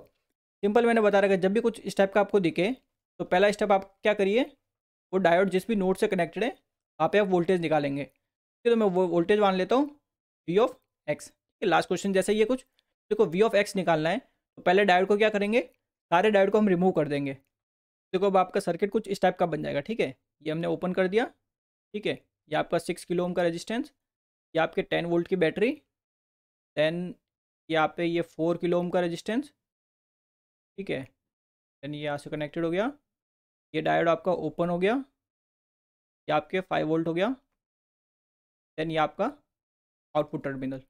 सिंपल मैंने बता रखा जब भी कुछ स्टेप का आपको दिखे तो पहला स्टेप आप क्या करिए वो डायोड जिस भी नोड से कनेक्टेड है वहाँ पे आप वोल्टेज निकालेंगे ठीक है तो मैं वो वोल्टेज मान लेता हूँ V of X last question जैसे ये कुछ देखो वी ऑफ एक्स निकालना है तो पहले डायोड को क्या करेंगे सारे डायोड को हम रिमूव कर देंगे देखो अब आपका सर्किट कुछ इस टाइप का बन जाएगा ठीक है ये हमने ओपन कर दिया ठीक है ये आपका सिक्स किलो ओम का रेजिस्टेंस ये आपके टेन वोल्ट की बैटरी देन यहाँ पे ये फोर किलो ओम का रेजिस्टेंस ठीक है देन ये यहाँ से कनेक्टेड हो गया ये डायोड आपका ओपन हो गया ये आपके फाइव वोल्ट हो गया देन ये आपका आउटपुट टर्मिनल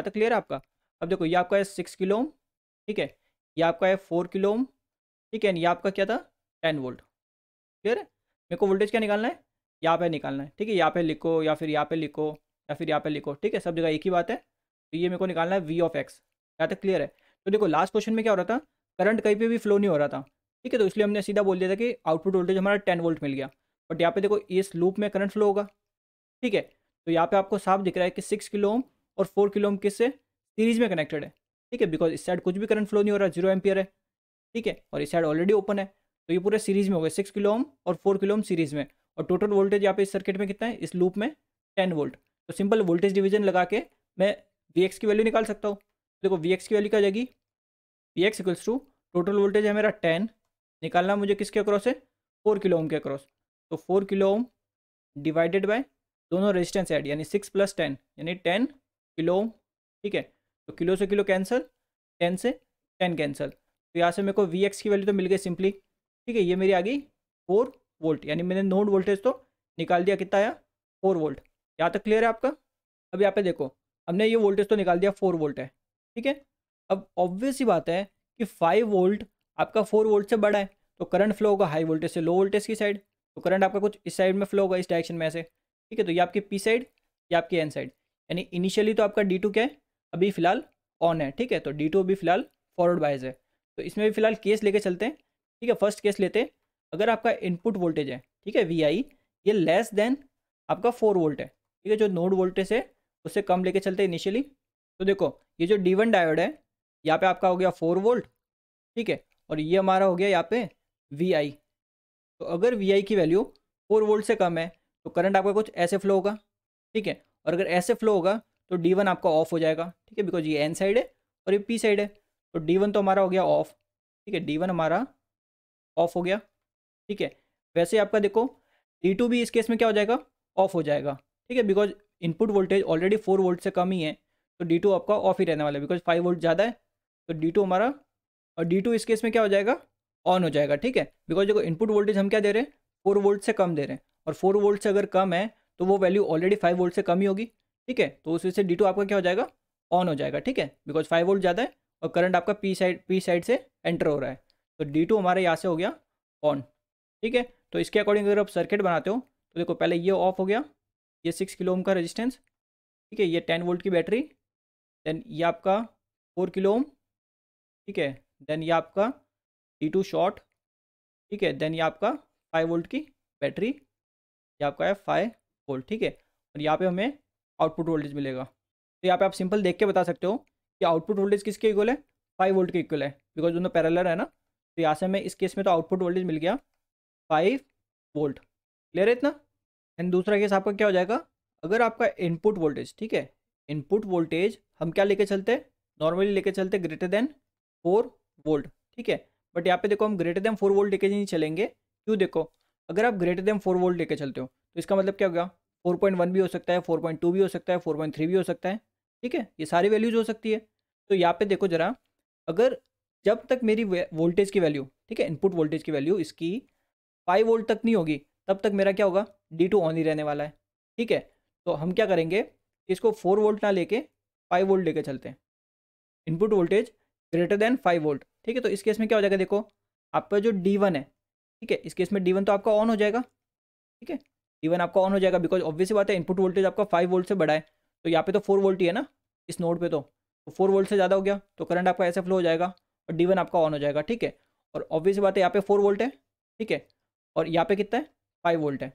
यहाँ तक क्लियर है आपका अब देखो ये आपका है सिक्स किलो ओम ठीक है ये आपका है फोर किलो ओम ठीक है ये आपका क्या था टेन वोल्ट क्लियर है मेरे को वोल्टेज क्या निकालना है यहाँ पे निकालना है ठीक है यहाँ पे लिखो या फिर यहाँ पे लिखो या फिर यहाँ पे लिखो ठीक है सब जगह एक ही बात है तो ये मेरे को निकालना है वी ऑफ एक्स यहाँ तक क्लियर है तो देखो लास्ट क्वेश्चन में क्या हो रहा था करंट कहीं पर भी फ्लो नहीं हो रहा था ठीक है तो इसलिए हमने सीधा बोल दिया था कि आउटपुट वोल्टेज हमारा टेन वोल्ट मिल गया बट यहाँ पे देखो इस लूप में करंट फ्लो होगा ठीक है तो यहाँ पे आपको साफ दिख रहा है कि सिक्स किलो ओम और फोर किलो ओम किससे सीरीज में कनेक्टेड है ठीक है बिकॉज इस साइड कुछ भी करंट फ्लो नहीं हो रहा जीरो एम्पियर है ठीक है और इस साइड ऑलरेडी ओपन है तो ये पूरे सीरीज में हो गए सिक्स किलो ओम और फोर किलो ओम सीरीज में और टोटल वोल्टेज यहाँ पे इस सर्किट में कितना है इस लूप में टेन वोल्ट तो सिंपल वोल्टेज डिवीजन लगा के मैं वी की वैल्यू निकाल सकता हूँ देखो वी की वैल्यू क्या जाएगी V X equals to total voltage है मेरा टेन निकालना मुझे किसके अक्रॉस है फोर किलो ओम के अक्रॉस तो four kilo ohm divided by दोनों रेजिस्टेंस ऐड यानी सिक्स प्लस टेन यानी टेन किलो ठीक है तो किलो से किलो कैंसिल टेन से टेन कैंसिल तो यहाँ से मेरे को वी एक्स की वैल्यू तो मिल गई सिंपली ठीक है ये मेरी आ गई फोर वोल्ट यानी मैंने नोड वोल्टेज तो निकाल दिया कितना आया फोर वोल्ट यहाँ तक क्लियर है आपका अब यहाँ पे देखो हमने ये वोल्टेज तो निकाल दिया फोर वोल्ट है ठीक है अब ऑब्वियस ही बात है कि फाइव वोल्ट आपका फोर वोल्ट से बड़ा है तो करंट फ्लो होगा हाई वोल्टेज से लो वोल्टेज की साइड तो करंट आपका कुछ इस साइड में फ्लो होगा इस डायरेक्शन में ऐसे ठीक है तो ये आपकी पी साइड या आपकी एन साइड यानी इनिशियली तो आपका डी टू क्या है अभी फिलहाल ऑन है ठीक है तो डी टू अभी फिलहाल फॉरवर्ड वाइज है तो इसमें भी फिलहाल केस लेके चलते हैं ठीक है फर्स्ट केस लेते हैं अगर आपका इनपुट वोल्टेज है ठीक है वी आई ये लेस देन आपका फोर वोल्ट है ठीक है जो नोड वोल्टेज है उससे कम लेके चलते हैं इनिशियली तो देखो ये जो डी वन डायोड है यहाँ पे आपका हो गया फोर वोल्ट ठीक है और ये हमारा हो गया यहाँ पे वी आई तो अगर वी आई की वैल्यू फोर वोल्ट से कम है तो करंट आपका कुछ ऐसे फ्लो होगा ठीक है और अगर ऐसे फ्लो होगा तो डी वन आपका ऑफ हो जाएगा ठीक है बिकॉज ये एन साइड है और ये पी साइड है तो डी वन तो हमारा हो गया ऑफ ठीक है डी वन हमारा ऑफ हो गया ठीक है वैसे आपका देखो डी टू भी इस केस में क्या हो जाएगा ऑफ हो जाएगा ठीक है because input voltage already four volt से कम ही है तो डी टू आपका ऑफ ही रहने वाला है बिकॉज फाइव वोल्ट ज़्यादा है तो डी टू हमारा और डी टू इस केस में क्या हो जाएगा ऑन हो जाएगा ठीक है बिकॉज देखो इनपुट वोल्टेज हम क्या दे रहे हैं फोर वोल्ट से कम दे रहे हैं और फोर वोल्ट से अगर कम है तो वो वैल्यू ऑलरेडी फाइव वोल्ट से कम ही होगी ठीक है तो उस वजह से डी टू आपका क्या हो जाएगा ऑन हो जाएगा ठीक है बिकॉज फाइव वोल्ट ज़्यादा है और करंट आपका पी साइड पी साइड से एंटर हो रहा है तो डी टू हमारे यहाँ से हो गया ऑन ठीक है तो इसके अकॉर्डिंग अगर आप सर्किट बनाते हो तो देखो पहले ये ऑफ हो गया ये सिक्स किलो ओम का रेजिस्टेंस ठीक है ये टेन वोल्ट की बैटरी देन ये आपका फोर किलो ओम ठीक है देन ये आपका डी टू शॉर्ट ठीक है देन ये आपका फाइव वोल्ट की बैटरी ये आपका है फाइव वोल्ट ठीक है और यहाँ पे हमें आउटपुट वोल्टेज मिलेगा तो यहाँ पे आप सिंपल देख के बता सकते हो कि आउटपुट वोल्टेज किसके इक्वल है फाइव वोल्ट के इक्वल है बिकॉज दोनों पैरेलल है ना तो यहाँ से हमें इस केस में तो आउटपुट वोल्टेज मिल गया फाइव वोल्ट क्लियर है इतना एंड दूसरा केस आपका क्या हो जाएगा अगर आपका इनपुट वोल्टेज ठीक है इनपुट वोल्टेज हम क्या लेके चलते नॉर्मली लेके चलते ग्रेटर देन फोर वोल्ट ठीक है बट यहाँ पे देखो हम ग्रेटर देन फोर वोल्ट लेके नहीं चलेंगे क्यों देखो अगर आप ग्रेटर देन फोर वोल्ट लेके चलते हो तो इसका मतलब क्या होगा फोर पॉइंट वन भी हो सकता है फोर पॉइंट टू भी हो सकता है फोर पॉइंट थ्री भी हो सकता है ठीक है ये सारी वैल्यूज हो सकती है तो यहाँ पे देखो ज़रा अगर जब तक मेरी वोल्टेज की वैल्यू ठीक है इनपुट वोल्टेज की वैल्यू इसकी फाइव वोल्ट तक नहीं होगी तब तक मेरा क्या होगा डी टू ऑन ही रहने वाला है ठीक है तो हम क्या करेंगे इसको फोर वोल्ट ना लेके फाइव वोल्ट लेके चलते हैं input voltage greater than five volt ठीक है तो इस केस में क्या हो जाएगा देखो आपका जो डी वन है ठीक है इस केस में डी वन तो आपका ऑन हो जाएगा ठीक है इवन आपका ऑन हो जाएगा बिकॉज ऑब्वियसली बात है इनपुट वोल्टेज आपका फाइव वोल्ट से बढ़ा है तो यहाँ पे तो फोर वोल्ट ही है ना इस नोड पे तो फोर तो वोल्ट से ज़्यादा हो गया तो करंट आपका ऐसे फ्लो हो जाएगा और डी आपका ऑन हो जाएगा ठीक है और ऑब्वियसली बात है यहाँ पे फोर वोल्ट है ठीक है और यहाँ पे कितना है फाइव वोल्ट है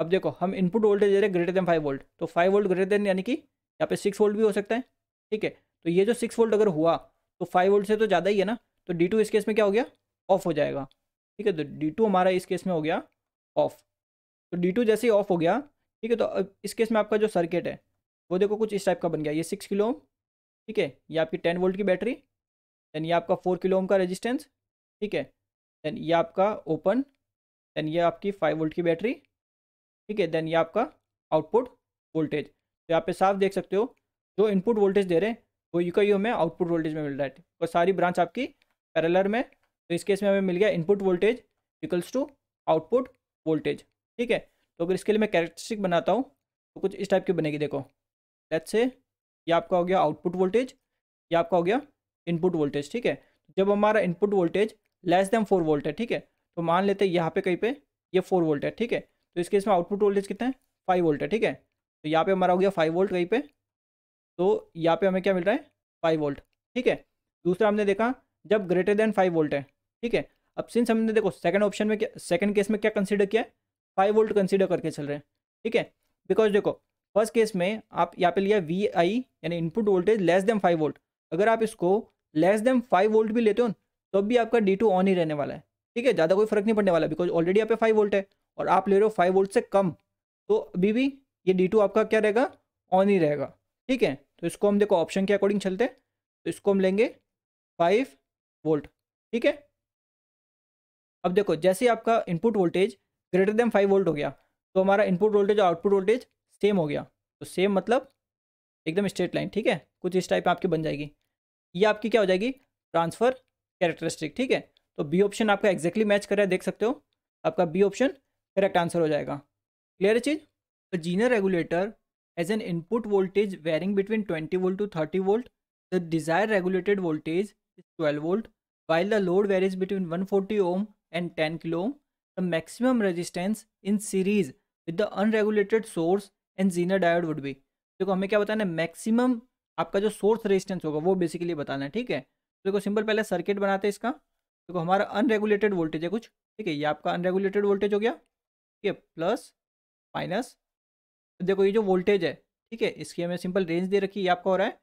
अब देखो हम इनपुट वोल्टेज दे रहे ग्रेटर देन फाइव वोल्ट तो फाइव वोल्ट ग्रेटर देन यानी कि यहाँ पे सिक्स वोल्ट भी हो सकता है ठीक है तो ये जो सिक्स वोल्ट अगर हुआ तो फाइव वोल्ट से तो ज़्यादा ही है ना तो डी इस केस में क्या हो गया ऑफ हो जाएगा ठीक है तो डी हमारा इस केस में हो गया ऑफ तो डी टू जैसे ही ऑफ हो गया ठीक है तो इस केस में आपका जो सर्किट है वो देखो कुछ इस टाइप का बन गया ये सिक्स किलो ओम ठीक है ये आपकी टेन वोल्ट की बैटरी देन ये आपका फोर किलो ओम का रेजिस्टेंस ठीक है देन ये आपका ओपन देन ये आपकी फाइव वोल्ट की बैटरी ठीक है देन ये आपका आउटपुट वोल्टेज तो यहाँ पे साफ देख सकते हो जो इनपुट वोल्टेज दे रहे हैं वो यू का यू हमें आउटपुट वोल्टेज में मिल रहा है और तो सारी ब्रांच आपकी पैरलर में तो इस केस में हमें मिल गया input voltage equals to output voltage ठीक है तो अगर इसके लिए मैं कैरेक्टरिस्टिक बनाता हूँ तो कुछ इस टाइप की बनेगी देखो लेट्स से ये आपका हो गया आउटपुट वोल्टेज ये आपका हो गया इनपुट वोल्टेज ठीक है जब हमारा input voltage less than four volt है ठीक है तो मान लेते हैं यहाँ पे कहीं पे ये फोर वोल्ट है ठीक है तो इसके इसमें आउटपुट वोल्टेज कितना है फाइव वोल्ट है ठीक है तो यहाँ पे हमारा हो गया फाइव वोल्ट कहीं पे तो यहाँ पे हमें क्या मिल रहा है फाइव वोल्ट ठीक है दूसरा हमने देखा जब ग्रेटर देन फाइव वोल्ट है ठीक है अब सिंस हमने देखो सेकंड ऑप्शन में सेकेंड सेकंड केस में क्या कंसिडर किया है फाइव वोल्ट कंसिडर करके चल रहे हैं ठीक है बिकॉज देखो फर्स्ट केस में आप यहाँ पे लिया वी आई यानी input voltage less than five volt अगर आप इसको लेस देन फाइव वोल्ट भी लेते हो तो भी आपका डी टू ऑन ही रहने वाला है ठीक है ज़्यादा कोई फर्क नहीं पड़ने वाला बिकॉज ऑलरेडी यहाँ पे फाइव वोल्ट है और आप ले रहे हो फाइव वोल्ट से कम तो अभी भी ये डी टू आपका क्या रहेगा ऑन ही रहेगा ठीक है तो इसको हम देखो ऑप्शन के अकॉर्डिंग चलते हैं तो इसको हम लेंगे फाइव वोल्ट ठीक है अब देखो जैसे आपका input voltage greater than five volt हो गया तो हमारा इनपुट वोल्टेज और आउटपुट वोल्टेज सेम हो गया तो सेम मतलब एकदम स्ट्रेट लाइन ठीक है कुछ इस टाइप आपकी बन जाएगी ये आपकी क्या हो जाएगी ट्रांसफ़र कैरेक्टरिस्टिक ठीक है तो बी ऑप्शन आपका एग्जैक्टली मैच कर रहा है देख सकते हो आपका बी ऑप्शन करेक्ट आंसर हो जाएगा क्लियर है चीज़ अ तो zener regulator as an input voltage varying between 20 volt to 30 volt the desire regulated voltage is 12 volt while the load varies between 140 ohm and 10 kilo ohm the maximum resistance in series with the unregulated source and Zener diode would be देखो हमें क्या बताना है maximum आपका जो source resistance होगा वो basically बताना है ठीक है तो देखो सिंपल पहले सर्किट बनाते हैं इसका देखो हमारा अनरेगुलेटेड वोल्टेज है कुछ ठीक है ये आपका अनरेगुलेटेड वोल्टेज हो गया ठीक है प्लस माइनस तो देखो ये जो वोल्टेज है ठीक है इसकी हमें सिंपल रेंज दे रखी है आपका हो रहा है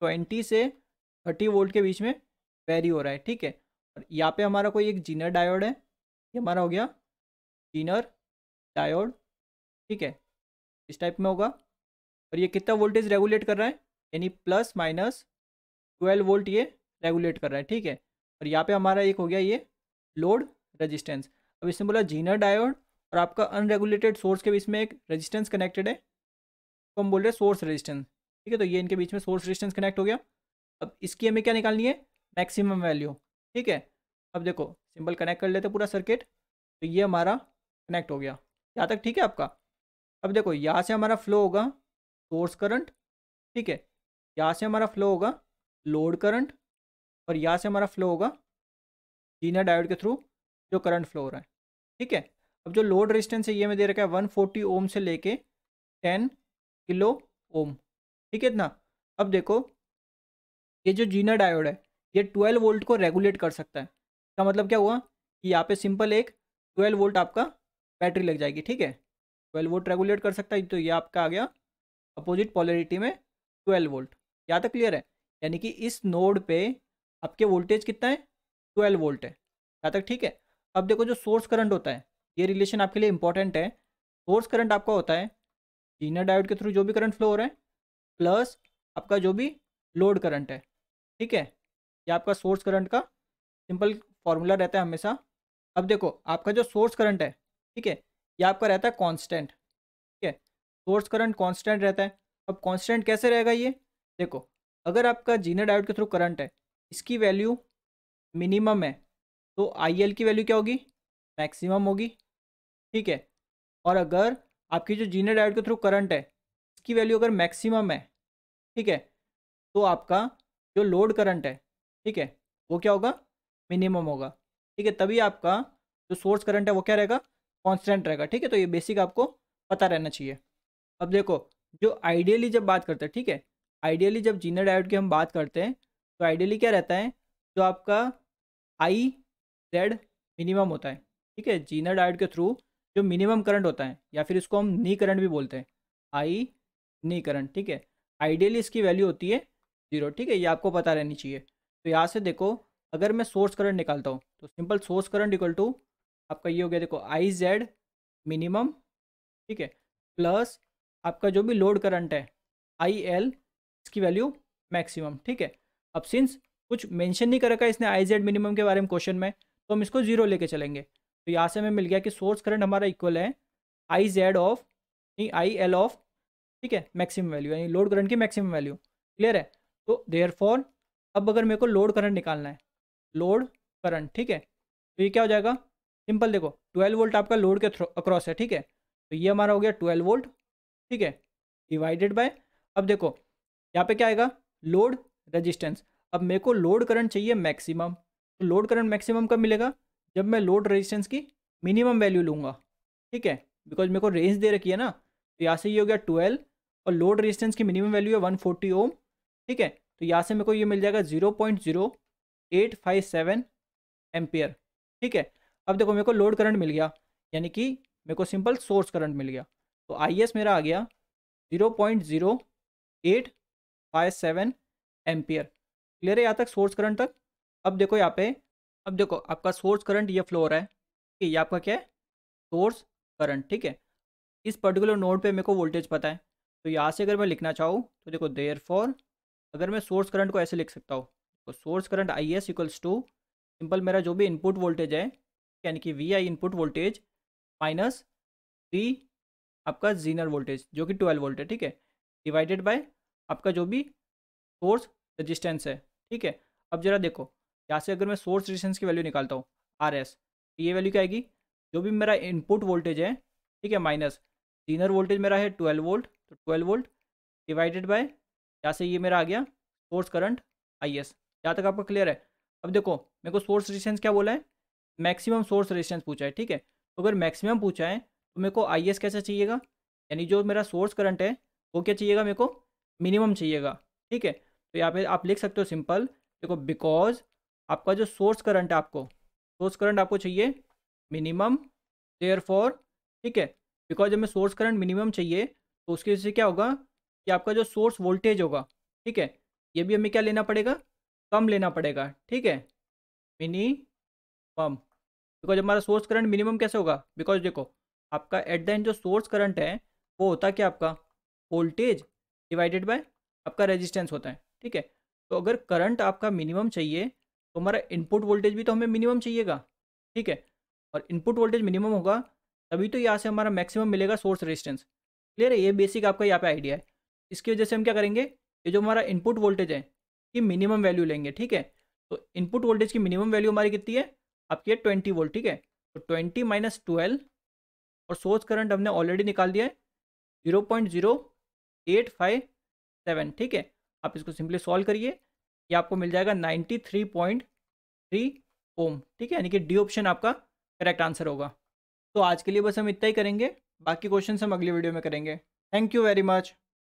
ट्वेंटी से थर्टी वोल्ट के बीच में वेरी हो रहा है ठीक है और यहाँ पर हमारा कोई एक जीनर डायोड है ये हमारा हो गया जीनर डायोड ठीक है इस टाइप में होगा और ये कितना वोल्टेज रेगुलेट कर रहा है यानी प्लस माइनस ट्वेल्व वोल्ट ये रेगुलेट कर रहा है ठीक है और यहाँ पे हमारा एक हो गया ये लोड रेजिस्टेंस अब इसने बोला जीनर डायोड और आपका अनरेगुलेटेड सोर्स के बीच में एक रेजिस्टेंस कनेक्टेड है तो हम बोल रहे हैं सोर्स रेजिस्टेंस ठीक है तो ये इनके बीच में सोर्स रेजिस्टेंस कनेक्ट हो गया अब इसकी हमें क्या निकालनी है मैक्सिमम वैल्यू ठीक है अब देखो सिंपल कनेक्ट कर लेते पूरा सर्किट तो ये हमारा कनेक्ट हो गया यहाँ तक ठीक है आपका अब देखो यहाँ से हमारा फ्लो होगा सोर्स करंट ठीक है यहाँ से हमारा फ्लो होगा लोड करंट और यहाँ से हमारा फ्लो होगा जीना डायोड के थ्रू जो करंट फ्लो हो रहा है ठीक है अब जो लोड रेजिस्टेंस है ये मैं दे रखा है वन फोर्टी ओम से लेके टेन किलो ओम ठीक है इतना अब देखो ये जो जीना डायोड है ये ट्वेल्व वोल्ट को रेगुलेट कर सकता है इसका मतलब क्या हुआ कि यहाँ पे सिंपल एक ट्वेल्व वोल्ट आपका बैटरी लग जाएगी ठीक है ट्वेल्व वोल्ट रेगुलेट कर सकता है तो ये आपका आ गया अपोजिट पॉलरिटी में ट्वेल्व वोल्ट यहाँ तक क्लियर है यानी कि इस नोड पे आपके वोल्टेज कितना है ट्वेल्व वोल्ट है यहाँ तक ठीक है अब देखो जो सोर्स करंट होता है ये रिलेशन आपके लिए इंपॉर्टेंट है सोर्स करंट आपका होता है जीनर डायोड के थ्रू जो भी करंट फ्लो हो रहा है प्लस आपका जो भी लोड करंट है ठीक है ये आपका सोर्स करंट का सिंपल फॉर्मूला रहता है हमेशा अब देखो आपका जो सोर्स करंट है ठीक है ये आपका रहता है कांस्टेंट ठीक है सोर्स करंट कांस्टेंट रहता है अब कांस्टेंट कैसे रहेगा ये देखो अगर आपका जीनर डायोड के थ्रू करंट है इसकी वैल्यू मिनिमम है तो आई की वैल्यू क्या होगी मैक्सिमम होगी ठीक है और अगर आपकी जो जीनर डायोड के थ्रू करंट है इसकी वैल्यू अगर मैक्सिमम है ठीक है तो आपका जो लोड करंट है ठीक है वो क्या होगा मिनिमम होगा ठीक है तभी आपका जो सोर्स करंट है वो क्या रहेगा कॉन्स्टेंट रहेगा ठीक है तो ये बेसिक आपको पता रहना चाहिए अब देखो जो आइडियली जब बात करते हैं ठीक है आइडियली जब जीनर डायोड की हम बात करते हैं तो आइडियली क्या रहता है जो आपका आई जेड मिनिमम होता है ठीक है जीनर डायोड के थ्रू जो मिनिमम करंट होता है या फिर इसको हम नी करंट भी बोलते हैं आई नी करंट ठीक है आइडियली इसकी वैल्यू होती है जीरो ठीक है ये आपको पता रहनी चाहिए तो यहाँ से देखो अगर मैं सोर्स करंट निकालता हूँ तो simple source current equal to आपका ये हो गया देखो आई जेड मिनिमम ठीक है प्लस आपका जो भी लोड करंट है आई एल इसकी वैल्यू मैक्सिमम ठीक है अब सिंस कुछ मेंशन नहीं कर रखा इसने आई जेड मिनिमम के बारे में क्वेश्चन में तो हम इसको जीरो लेके चलेंगे तो यहाँ से हमें मिल गया कि सोर्स करंट हमारा इक्वल है आई जेड ऑफ नहीं आई एल ऑफ ठीक है मैक्सिमम वैल्यू यानी लोड करंट की मैक्सिमम वैल्यू क्लियर है तो देयर अब अगर मेरे को लोड करंट निकालना है लोड करंट ठीक है तो ये क्या हो जाएगा सिंपल देखो ट्वेल्व वोल्ट आपका लोड के थ्रो अक्रॉस है ठीक है तो ये हमारा हो गया ट्वेल्व वोल्ट ठीक है डिवाइडेड बाय अब देखो यहाँ पे क्या आएगा लोड रेजिस्टेंस अब मेरे को लोड करंट चाहिए मैक्सिमम तो लोड करंट मैक्सिमम कब मिलेगा जब मैं लोड रेजिस्टेंस की मिनिमम वैल्यू लूँगा ठीक है बिकॉज मेरे को रेंज दे रखी है ना तो यहाँ से ये हो गया ट्वेल्व और लोड रेजिस्टेंस की मिनिमम वैल्यू है वन फोर्टी ओम ठीक है तो यहाँ से मेरे को ये मिल जाएगा zero point zero eight five seven ampere ठीक है अब देखो मेरे को लोड करंट मिल गया यानी कि मेरे को सिंपल सोर्स करंट मिल गया तो आई मेरा आ गया zero point zero eight five seven ampere clear है यहाँ तक सोर्स करंट तक अब देखो यहाँ पे अब देखो आपका सोर्स करंट ये फ्लोर है ठीक है ये आपका क्या है सोर्स करंट ठीक है इस पर्टिकुलर नोड पे मेरे को वोल्टेज पता है तो यहाँ से अगर मैं लिखना चाहूँ तो देखो देयर फॉर अगर मैं सोर्स करंट को ऐसे लिख सकता हूँ तो source current I S equals to simple मेरा जो भी इनपुट वोल्टेज है यानी कि V I input voltage minus V आपका जीनर वोल्टेज जो कि ट्वेल्व वोल्ट है ठीक है डिवाइडेड बाय आपका जो भी सोर्स रजिस्टेंस है ठीक है अब जरा देखो यहाँ से अगर मैं सोर्स रजिस्टेंस की वैल्यू निकालता हूँ आर एस तो ये वैल्यू क्या आएगी जो भी मेरा इनपुट वोल्टेज है ठीक है माइनस जीनर वोल्टेज मेरा है ट्वेल्व वोल्ट तो ट्वेल्व वोल्ट डिवाइडेड बाय यहाँ से ये मेरा आ गया सोर्स करंट आई एस यहाँ तक आपका क्लियर है अब देखो मेरे को सोर्स रिस्टेंस क्या बोला है मैक्सिमम सोर्स रिस्टेंस पूछा है ठीक है तो अगर मैक्सिमम पूछा है तो मेरे को आई कैसा चाहिएगा यानी जो मेरा सोर्स करंट है वो क्या चाहिएगा मेरे को मिनिमम चाहिएगा ठीक है तो यहाँ पे आप लिख सकते हो सिंपल देखो बिकॉज आपका जो सोर्स करंट है आपको सोर्स करंट आपको चाहिए मिनिमम देयर फॉर ठीक है बिकॉज जब मैं सोर्स करंट मिनिमम चाहिए तो उसकी वजह से क्या होगा कि आपका जो सोर्स वोल्टेज होगा ठीक है ये भी हमें क्या लेना पड़ेगा कम लेना पड़ेगा ठीक है मिनिमम बिकॉज हमारा सोर्स करंट मिनिमम कैसे होगा बिकॉज देखो आपका एट द एंड जो सोर्स करंट है वो होता क्या आपका वोल्टेज डिवाइडेड बाय आपका रेजिस्टेंस होता है ठीक है तो अगर करंट आपका मिनिमम चाहिए तो हमारा इनपुट वोल्टेज भी तो हमें मिनिमम चाहिएगा ठीक है और इनपुट वोल्टेज मिनिमम होगा तभी तो यहाँ से हमारा मैक्सिमम मिलेगा सोर्स रेजिस्टेंस क्लियर है ये बेसिक आपका यहाँ पे आइडिया है इसकी वजह से हम क्या करेंगे ये जो हमारा इनपुट वोल्टेज है की मिनिमम वैल्यू लेंगे ठीक है तो इनपुट वोल्टेज की मिनिमम वैल्यू हमारी कितनी है आपकी है ट्वेंटी वोल्ट ठीक है तो ट्वेंटी माइनस ट्वेल्व और सोर्स करंट हमने ऑलरेडी निकाल दिया है zero point zero eight five seven ठीक है आप इसको सिंपली सॉल्व करिए ये आपको मिल जाएगा ninety three point three ohm ठीक है यानी कि डी ऑप्शन आपका करेक्ट आंसर होगा तो आज के लिए बस हम इतना ही करेंगे बाकी क्वेश्चन हम अगली वीडियो में करेंगे थैंक यू वेरी मच